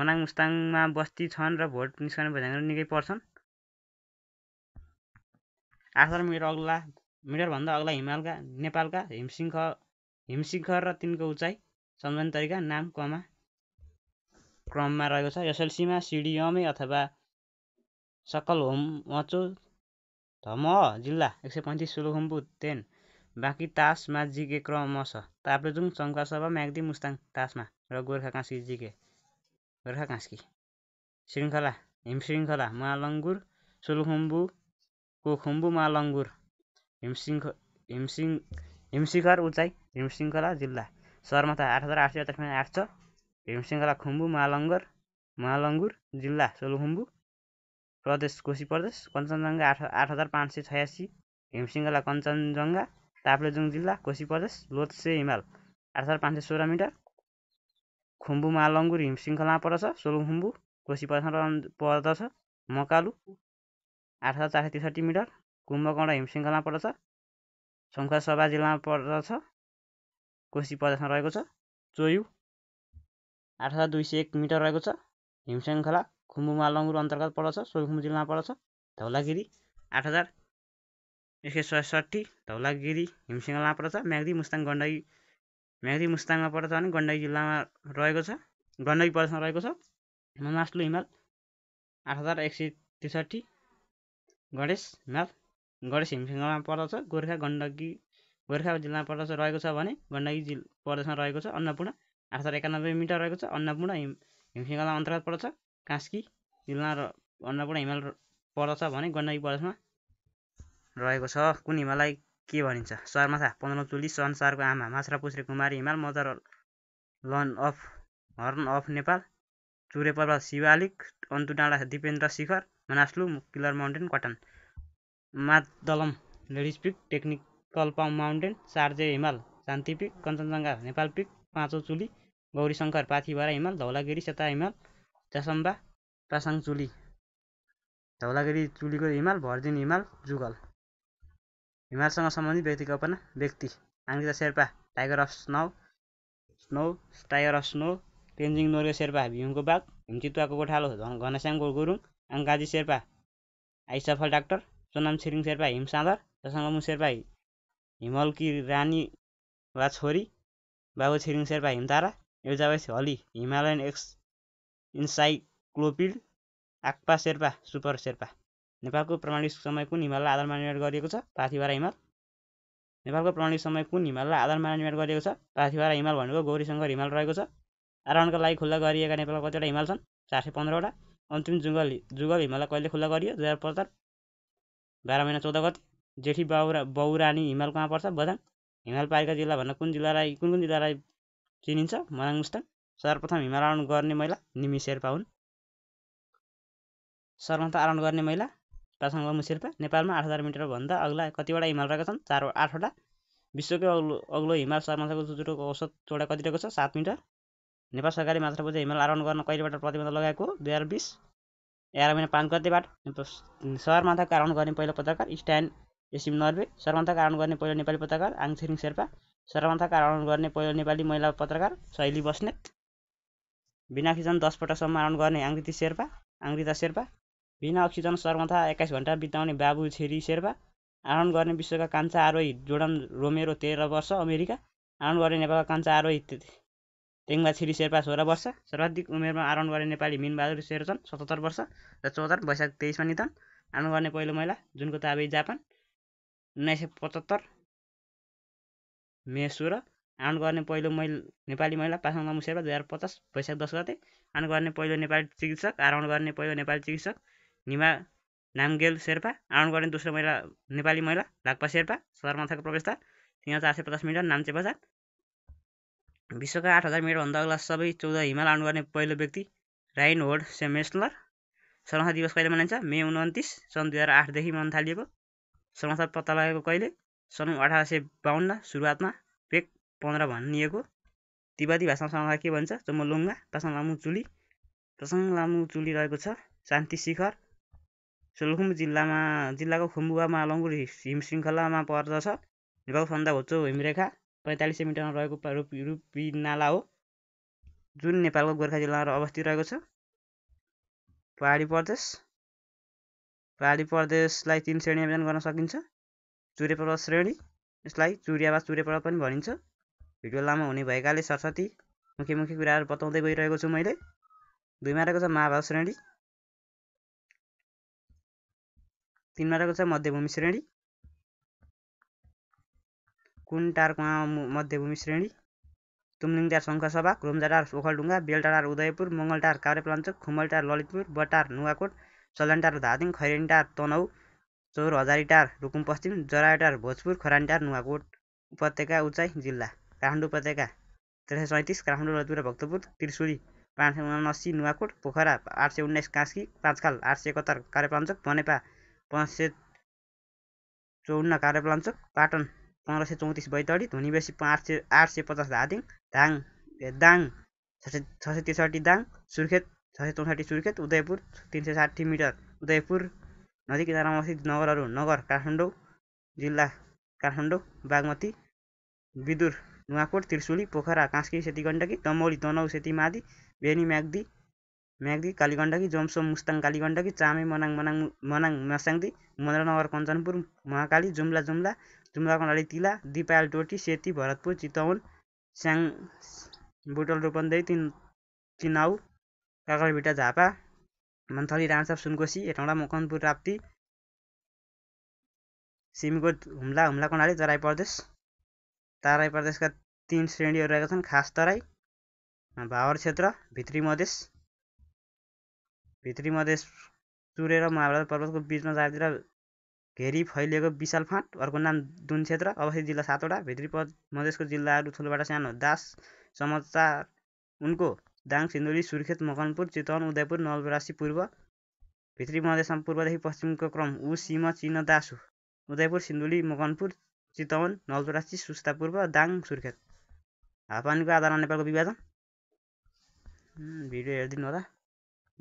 मनाङ मुस्ताङमा बस्ती छन् र भोट निस्कने भोज्याङहरू निकै पर्छन् आठ मिटर अग्ला मिटरभन्दा अग्ला हिमालका नेपालका हिमसिङ्ख हिमशिखर र तिनको उचाइ सम्झने तरिका नाम कमा क्रममा रहेको छ एसएलसीमा सिडियमै अथवा सकल होम अचो धमह जिल्ला एक सय पैँतिस सोलुखुम्बु तेन बाँकी तासमा जिके क्रमशः ताप्लेजुङ चङ्कासभा म्याग्दी मुस्ताङ तासमा र गोर्खा कास्की जिके गोर्खा कास्की श्रृङ्खला हिमशृङ्खला महालङ्गुर सोलुखुम्बु कोखुम्बु मालङ्गुर हिमसिङ्ख हिमसिङ हिमशिखर उचाइ हिमशृङ्खला जिल्ला सरमाथा आठ हजार आठ सय पचास आठ छ हिमशृङ्खला खुम्बु महालङ्गर महालङ्गुर जिल्ला सोलुखुम्बु प्रदेश कोशी प्रदेश कञ्चनजङ्घा आठ आठ हजार पाँच सय छयासी हिमसिङ्गला कञ्चनजङ्घा ताप्लेजुङ जिल्ला कोशी प्रदेश लोत्से हिमाल आठ हजार पाँच सय सोह्र मिटर खुम्बु मालङ्गुर हिमशृङ्खलामा पर्दछ सोलुखुम्बु कोशी प्रदेशमा पर्दछ मकालु आठ हजार चार सय त्रिसठी मिटर कुम्भकर्ण हिमशृङ्खलामा पर्दछ सङ्खा सभा जिल्लामा पर्दछ कोशी प्रदेशमा रहेको छ चोयु आठ हजार दुई सय एक मिटर रहेको छ हिमसिङ्खला खुम्बुमा लङ्गुर अन्तर्गत पर्दछ सोलुखुम्बु जिल्लामा पर्दछ धौलागिरी आठ हजार एक सय सडसट्ठी धौलागिरी हिमसिङ्गलामा पर्दछ म्याग्दी मुस्ताङ गण्डकी म्याग्दी मुस्ताङमा पर्दछ भने गण्डकी जिल्लामा रहेको छ गण्डकी प्रदेशमा रहेको छ मास्लु हिमाल आठ हजार एक सय त्रिसठी गणेश हिमाल गणेश हिमसिङ्गलामा पर्दछ गोर्खा गण्डकी गोर्खा जिल्लामा पर्दछ रहेको छ भने गण्डकी जिल्ला प्रदेशमा रहेको छ अन्नपूर्ण आठ हजार एकानब्बे मिटर रहेको छ अन्नपूर्ण हिम हिमसिङ्गला अन्तर्गत पर्दछ कास्की हिल्ना र अन्नपूर्ण हिमाल पर्दछ भने गण्डकी प्रदेशमा रहेको छ कुन हिमाललाई के भनिन्छ पन्ध्र चुली संसारको आमा पुछ्रे कुमारी हिमाल मदर लन of horn of Nepal Chure पर्वत शिवालिक अन्तु डाँडा दिपेन्द्र शिखर मनास्लु किलर माउन्टेन कटन मादलम लेडिज पिक टेक्निकल पाउ माउन्टेन सार्जे हिमाल शान्ति पिक कञ्चनजङ्घा नेपाल पिक पाँचौँ चुली गौरीशङ्कर पाथिभरा हिमाल धौलागिरी सेता हिमाल त्यासम्बा पासाङ चुली धौलागिरी चुलीको हिमाल भर्दिन हिमाल जुगल हिमालसँग सम्बन्धित व्यक्तिको अपन व्यक्ति आङ्गिता Sherpa tiger of snow snow tiger of snow Tenzing Norgay Sherpa भ्युङको बाघ हिमचितुवाको गोठालो घनश्याम गुरुङ आङ्काजी शेर्पा आइसफल डाक्टर सोनाम छिरिङ शेर्पा साँदर जसङ्गमु शेर्पा हिमलकी रानी वा छोरी बाबु छिरिङ शेर्पा हिमतारा एउजावासी हली हिमालयन एक्स इन्साइक्लोपिड आक्पा शेर्पा सुपर शेर्पा नेपालको प्रमाणिक समय कुन हिमाललाई आधारमा निर्माण गरिएको छ पार्थिवारा हिमाल नेपालको प्रमाणिक समय कुन हिमाललाई आधारमा निर्माण गरिएको छ पार्थिवारा हिमाल भनेको गौरीशङ्कर हिमाल रहेको छ आरोहणका लागि खुल्ला गरिएका नेपालको कतिवटा हिमाल छन् चार सय पन्ध्रवटा अन्तिम जुगल जुगल हिमाललाई कहिले खुल्ला गरियो दुई हजार पचहत्तर बाह्र महिना चौध गति जेठी बाउरा बहुरानी हिमाल कहाँ पर्छ बदाङ हिमाल जिल्ला भन्दा कुन जिल्लालाई कुन कुन जिल्लालाई चिनिन्छ मनाङ मुस्ताङ सर्वप्रथम हिमाल आरोहण गर्ने महिला निमी शेर्पा हुन् सर्वप्रथम आरोहण गर्ने महिला प्रासङ लम्बु शेर्पा नेपालमा आठ हजार मिटरभन्दा अग्ला कतिवटा हिमाल रहेका छन् चार आठवटा विश्वकै अग्लो अग्लो हिमाल सरमाथाको चुचुरोको औसत चौडा कति रहेको छ सात मिटर नेपाल सरकारले मात्र मात्रापूजा हिमाल आरोहण गर्न कहिलेबाट प्रतिबन्ध लगाएको दुई हजार बिस एघार महिना पाँच गतेबाट सहरमाथाको आरोहण गर्ने पहिलो पत्रकार स्ट्यान एसिम नर्वे सरमाथाको आरोहण गर्ने पहिलो नेपाली पत्रकार आङ छिरिङ शेर्पा सरमाथाको आरोहण गर्ने पहिलो नेपाली महिला पत्रकार शैली बस्नेत बिना अक्सिजन दसपटकसम्म आरोहण गर्ने आङ्ग्रिती शेर्पा आङ्ग्रिता शेर्पा बिना अक्सिजन सर्वथा एक्काइस घन्टा बिताउने बाबु छिरी शेर्पा आरोहण गर्ने विश्वका कान्छा आरोही जोडन रोमेरो तेह्र वर्ष अमेरिका आरोहण गर्ने नेपालका कान्छा आरोही तेङ्गा छिरी शेर्पा सोह्र वर्ष सर्वाधिक उमेरमा आरोहण गर्ने नेपाली मिनबहादुर शेरचन सतहत्तर वर्ष र चौहत्तर वैशाख तेइसमा निधन आरोहण गर्ने पहिलो महिला जुनको ताबे जापान उन्नाइस सय पचहत्तर मे सोह्र आउन गर्ने पहिलो मैल नेपाली महिला पासाङ लामु शेर्पा दुई हजार पचास वैशाख दस गते आउन गर्ने पहिलो नेपाली चिकित्सक आरोहण गर्ने पहिलो नेपाली चिकित्सक निमा नामगेल शेर्पा आरोहण गर्ने दोस्रो महिला नेपाली महिला लाक्पा शेर्पा सदरमाथाको प्रवेशद्वार तिन हजार चार सय पचास मिटर नाम्चे बजार विश्वका आठ हजार मिटरभन्दा अग्ला सबै चौध हिमाल आउनु गर्ने पहिलो व्यक्ति राइन होड सेमेस्लर संस्था दिवस कहिले मनाइन्छ मे उन्तिस सन् दुई हजार आठदेखि मन थालिएको संस्था पत्ता लागेको कहिले सन् अठार सय बाहन्न सुरुवातमा पन्ध्र भनिएको तिब्बती भाषामा के भन्छ लुङ्गा तासाङ लामो चुली तासाङ लामो चुली रहेको छ शान्ति शिखर सोलुखुम जिल्लामा जिल्लाको खुम्बुवामा लङ्गुर हिम श्रृङ्खलामा पर्दछ सन्दा होचो हिमरेखा पैँतालिस सय मिटरमा रहेको रुपी रुपी नाला हो जुन नेपालको गोर्खा जिल्लामा अवस्थित रहेको छ पहाडी प्रदेश पहाडी प्रदेशलाई तिन श्रेणी विभाजन गर्न सकिन्छ चुरे पर्वत श्रेणी यसलाई चुरिया वा चुरे पर्वत पनि भनिन्छ भिडियो लामो हुने भएकाले सरस्वती मुख्य मुख्य कुराहरू बताउँदै गइरहेको छु मैले दुई रहेको छ महाभारत श्रेणी तिनमा रहेको छ मध्यभूमि श्रेणी कुन कुनटारकुवा मध्यभूमि श्रेणी तुमलिङटार शङ्खसभा क्रोमजाटार ओखलढुङ्गा बेलटार उदयपुर मङ्गलटार काभ्रेप्लाञ्चोक खुम्बलटार ललितपुर बटार नुवाकोट सलनटार धादिङ खैरेनटार तनहु चौर हजारीटार रुकुम पश्चिम जराटार भोजपुर खरानटार नुवाकोट उपत्यका उचाइ जिल्ला काठमाडौँ उपत्यका तेह्र सय सैँतिस काठमाडौँ ललितपुर भक्तपुर त्रिशुली पाँच सय उनासी नुवाकोट पोखरा आठ सय उन्नाइस कास्की पाँचखाल आठ सय एकहत्तर कार्यप्लाञ्चक बनेपा पाँच सय चौन्न कार्यप्लाञ्चक पाटन पन्ध्र सय चौतिस बैतडी धुनीबेसी पाँच सय आठ सय पचास धादिङ धाङ दाङ छ सय छ सय त्रिसठी दाङ सुर्खेत छ सय चौसठी सुर्खेत उदयपुर तिन सय साठी मिटर उदयपुर नदी किनारमा अवस्थित नगरहरू नगर काठमाडौँ जिल्ला काठमाडौँ बागमती बिदुर नुवाकोट त्रिशुली पोखरा कास्की सेती गण्डकी तमौली तनौ सेती मादी बेनी म्याग्दी म्याग्दी काली कालीगण्डकी जोम्सोम मुस्ताङ कालीगण्डकी चामे मनाङ मनाङ मनाङ म्यासाङ्दी मन्द्रनगर कञ्चनपुर महाकाली जुम्ला जुम्ला जुम्ला कर्णाली तिला दिपायल टोटी सेती भरतपुर चितवन स्याङ बुटल रूपन्देही तिन चिनाउ काकलभिटा झापा मन्थली रामसाप सुनकोसी हेटौँडा मकनपुर राप्ती सिमीकोट हुम्ला हुम्ला कर्णाली जराई प्रदेश तराई प्रदेशका तिन श्रेणीहरू रहेका छन् खास तराई भावर क्षेत्र भित्री मधेस भित्री मधेस चुरेर महाभारत पर्वतको बिचमा जातिर घेरी फैलिएको विशाल फाँट अर्को नाम दुन क्षेत्र अवस्थित जिल्ला सातवटा भित्री मधेसको जिल्लाहरू ठुलोबाट सानो दास समाचार उनको दाङ सिन्धुली सुर्खेत मकनपुर चितवन उदयपुर नवलपरासी पूर्व भित्री मधेसमा पूर्वदेखि पश्चिमको क्रम ऊ सीमा चिन दासु उदयपुर सिन्धुली मकनपुर चितवन नवलपरासी सुस्तापूर्व दाङ सुर्खेत हापानीको आधारमा नेपालको विभाजन भिडियो हेरिदिनु होला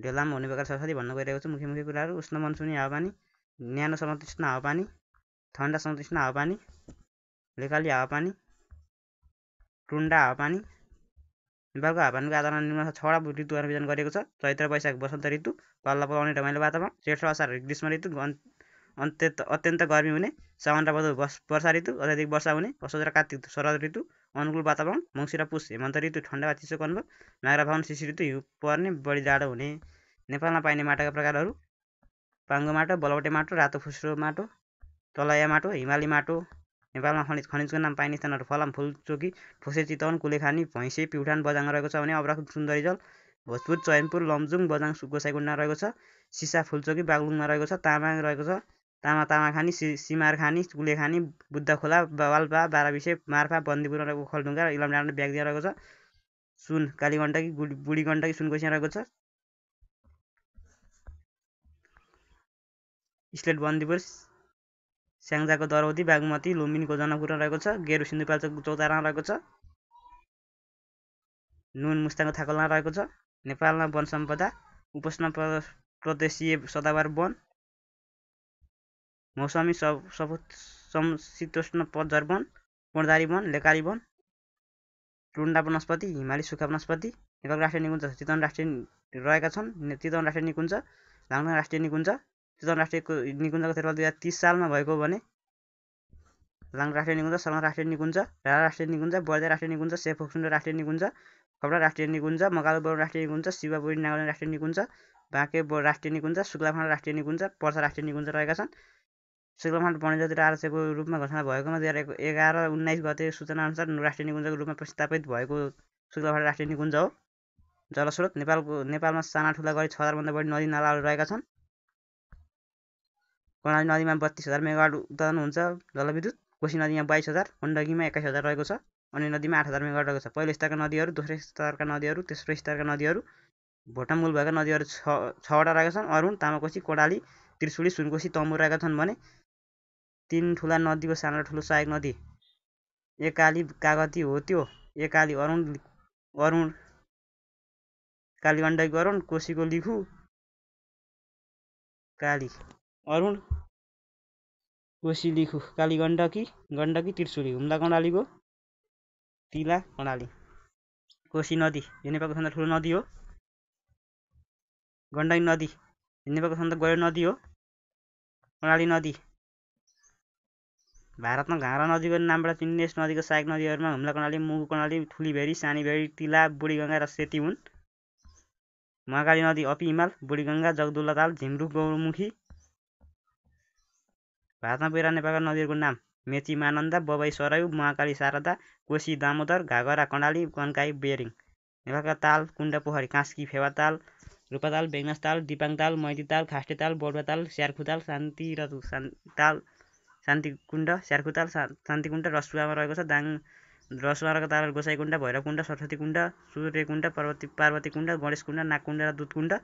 ढेलाम हुने प्रकार सरसरी भन्न गइरहेको छु मुख्य मुख्य कुराहरू उष्ण मनसुनी हावापानी न्यानो समतृष्ण हावापानी ठन्डा समतृष्ण हावापानी लेकाली हावापानी टुन्डा हावापानी नेपालको हावापानीको आधारमा निर्माण छवटा ऋतुहरू गरेको छ चैत्र वैशाख वसन्त ऋतु पल्ला पलाउने रमाइलो वातावरण श्रेष्ठ असार ग्रीष्म ऋतु अन्त्यत अत्यन्त गर्मी हुने सावन र भदौ वर्षा ऋतु अत्याधिक वर्षा हुने असोज र कार्तिक शरद ऋतु अनुकूल वातावरण मङ्सिर पुस पुष हेमन्त ऋतु ठन्डा वा चिसोको अनुभव भवन शिशु ऋतु हिउँ पर्ने बढी जाडो हुने नेपालमा पाइने माटोका प्रकारहरू पाङ्गो माटो बलौटे माटो रातो फुस्रो माटो तलैया माटो हिमाली माटो नेपालमा खनिज खनिजको नाम पाइने स्थानहरू फलाम फुलचोकी फुसे चितवन कुलेखानी भैँसे प्युठान बजाङ रहेको छ भने सुन्दरी जल भोजपुर चयनपुर लमजुङ बजाङ गोसाइगुण्डमा रहेको छ सिसा फुलचोकी बागलुङमा रहेको छ तामाङ रहेको छ तामा खानी सि खानी बुद्ध बुद्धखोला वाल्पा बाह्रविसे मार्फा बन्दीपुर ओखलढुङ्गा र इलाम डाँडा ब्यागदिया रहेको छ सुन कालीगण्डकी बुढी बुढी गण्डकी सुनकोसिया रहेको छ स्लेट बन्दीपुर स्याङ्जाको दरौती बागमती लुम्बिनीको जनकपुर रहेको छ गेरु सिन्धुपाल्चो चौतारा रहेको छ नुन मुस्ताङको थाकलमा रहेको छ नेपालमा वन सम्पदा उपष्ण प्रदेशीय सदाबार वन मौसमी सब समशीतोष्ण पतझर वन कोणधारी वन लेकारी वन टुन्डा वनस्पति हिमाली सुक्खा वनस्पति नेपाल राष्ट्रिय निकुञ्ज चितवन राष्ट्रिय रहेका छन् चितवन राष्ट्रिय निकुञ्ज लाङना राष्ट्रिय निकुञ्ज चितवन राष्ट्रिय निकुञ्जको फेरफार दुई हजार तिस सालमा भएको भने लाङ राष्ट्रिय निकुञ्ज सलङ राष्ट्रिय निकुञ्ज राणा राष्ट्रिय निकुञ्ज बर्दिया राष्ट्रिय निकुञ्ज सेफोक्सुन्ड राष्ट्रिय निकुञ्ज खपडा राष्ट्रिय निकुञ्ज मकालो राष्ट्रिय निकुञ्ज शिवपुरी नागाल्यान्ड राष्ट्रिय निकुञ्ज बाँके राष्ट्रिय निकुञ्ज शुक्लाफाँडा राष्ट्रिय निकुञ्ज पर्सा राष्ट्रिय निकुञ्ज रहेका छन् शुक्लमहान वनस्पति आरक्षको रूपमा घोषणा भएकोमा दुई हजार एघार उन्नाइस गते सूचनाअनुसार राष्ट्रिय निकुञ्जको रूपमा प्रस्तावित भएको शुक्लमहान राष्ट्रिय निकुञ्ज हो जलस्रोत नेपालको नेपालमा साना ठुला गरी छ हजारभन्दा बढी नदी नालाहरू रहेका छन् कर्णाली नदीमा बत्तिस हजार मेगावाट उत्पादन हुन्छ जलविद्युत कोशी नदीमा बाइस हजार गण्डकीमा एक्काइस हजार रहेको छ अन्य नदीमा आठ हजार मेगावाट रहेको छ पहिलो स्तरका नदीहरू दोस्रो स्तरका नदीहरू तेस्रो स्तरका नदीहरू भोटामूल भएका नदीहरू छ छवटा रहेका छन् अरुण तामाकोशी कोडाली त्रिशुली सुनकोशी तम्बु रहेका छन् भने तिन ठुला नदीको सानो ठुलो सहायक नदी एकाली कागती हो त्यो एकाली अरुण अरुण काली गण्डकी अरुण कोशीको लिखु काली अरुण कोशी लिखु काली गण्डकी गण्डकी त्रिशुली हुम्ला कर्णालीको तिला कर्णाली कोशी नदी यो नेपालको सबभन्दा ठुलो नदी हो गण्डकी नदी नेपालको सबभन्दा गहिरो नदी हो कर्णाली नदी भारतमा घाँरा नदीको नामबाट चिनिने यस नदीको सहायक नदीहरूमा हुम्ला कर्णाली मुगु कर्णाली ठुलीभेरी सानीभेरी तिला बुढीगङ्गा र सेती हुन् महाकाली नदी अपी हिमाल बुढीगङ्गा जगदुल्लाताल झिम्रु गौरमुखी भारतमा पहिरा नेपालका नदीहरूको नाम मेची मानन्दा बबई सरायु महाकाली शारदा कोशी दामोदर घाघरा कर्णाली कन्काई बेरिङ नेपालका ताल कुण्ड पोखरी कास्की ताल रूपाताल बेङ्गस ताल दिपाङ ताल मैती ताल खास्टे ताल बोर्वाताल स्यार्खुताल शान्ति र ताल शान्तिकुण्ड स्यार्कुताल शान्तिकुण्ड रसुवामा रहेको छ दाङ रसुवाको ताल गोसाइकुण्ड भैरवकुण्ड कुण्ड सूर्यकुण्ड पर्वती गणेश कुण्ड नागकुण्ड र दुधकुण्ड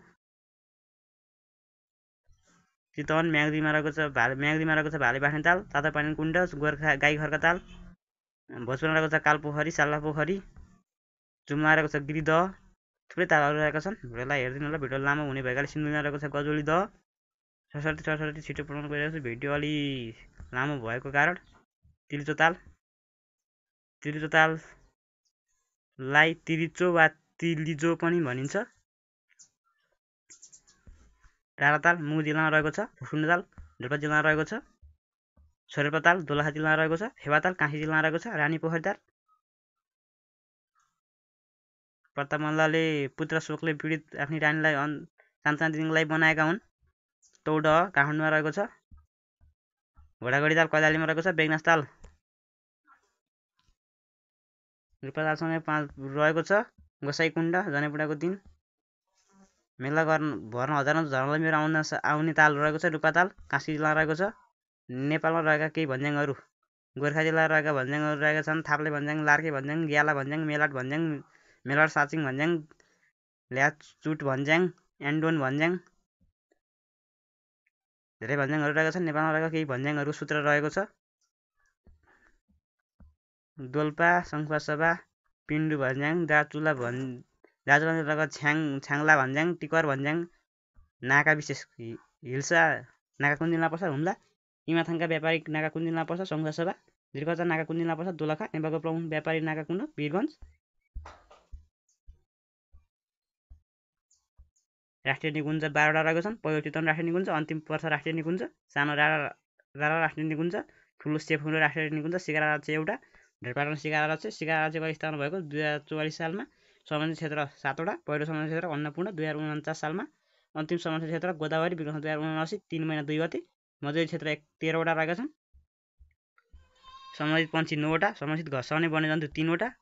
चितवन म्याग्दीमा रहेको छ भाले म्याग्दीमा रहेको छ भाले बाख्ने ताल पानी कुण्ड गोर्खा घरका ताल भोजपुरमा रहेको छ कालपोखरी साल्ला पोखरी जुम्ला रहेको छ गिरिदह थुप्रै तालहरू रहेका छन् भिडियोलाई हेरिदिनु होला भिडियो लामो हुने भएकाले सिन्धुमा रहेको छ गजुली दह सरस्वती सरस्वती छिटो पठाउनु गइरहेको छु भिडियो अलि लामो भएको कारण ताल तिरिचोताल ताललाई तिरिचो वा तिलिजो पनि भनिन्छ ताल मुगु जिल्लामा रहेको छ ताल डोल्पा जिल्लामा रहेको छ ताल दोलखा जिल्लामा रहेको छ फेवाताल काँसी जिल्लामा रहेको छ रानी पोखरीताल प्रताप मल्लले पुत्र शोकले पीडित आफ्नी रानीलाई अन कान्छा दिदीलाई बनाएका हुन् तौड काठमाडौँमा रहेको छ घोडाघोडी ताल कैलालीमा रहेको छ बेगनास ताल रूपातालसँगै पाँच रहेको छ गोसाइकुण्ड जनैपुडाको दिन मेला गर्न भर्न हजारौँ धर्मलाई मेरो आउन आउने ताल रहेको छ रूपाताल काँसी जिल्ला रहेको छ नेपालमा रहेका केही भन्ज्याङहरू गोर्खा जिल्ला रहेका भन्ज्याङहरू रहेका छन् थाप्ले भन्ज्याङ लार्के भन्ज्याङ ग्याला भन्ज्याङ मेलाट भन्ज्याङ मेलाट साचिङ भन्ज्याङ ल्याचुट भन्ज्याङ एन्डोन भन्ज्याङ धेरै भन्ज्याङहरू रहेको छ नेपालमा रहेको केही भन्ज्याङहरू सूत्र रहेको छ डोल्पा सङ्खुवासभा पिण्डु भन्ज्याङ दाचुला भन् दार्चुलामा रहेको छ्याङ छ्याङ्ला भन्ज्याङ टिकर भन्ज्याङ नाका विशेष हिल्सा नाका कुन दिनमा पर्छ हुम्ला इमाथाङका व्यापारिक नाका कुन दिनमा पर्छ सङ्खुवासभा धिर्खोचा नाका कुन दिनमा पर्छ दोलखा नेपालको प्रमुख व्यापारी नाका कुन हो वीरगञ्ज राष्ट्रिय निकुञ्ज बाह्रवटा रहेको छन् पहिलो चितवन राष्ट्रिय निकुञ्ज अन्तिम पर्छ राष्ट्रिय निकुञ्ज सानो रारा रारा राष्ट्रिय निकुञ्ज ठुलो सेफुङ्गो राष्ट्रिय निकुञ्ज सिकारा राज्य एउटा ढेडपाटन सिकारा राज्य सिकारा राज्यको स्थान भएको दुई हजार चौवालिस सालमा सम्बन्धित क्षेत्र सातवटा पहिलो संरक्षण क्षेत्र अन्नपूर्ण दुई हजार उन्चास सालमा अन्तिम संरक्षण क्षेत्र गोदावरी विकास दुई हजार उनासी तिन महिना दुई गते मजुरी क्षेत्र एक तेह्रवटा रहेका छन् सम्बन्धित पन्छी नौवटा सम्बन्धित घर वन्यजन्तु तिनवटा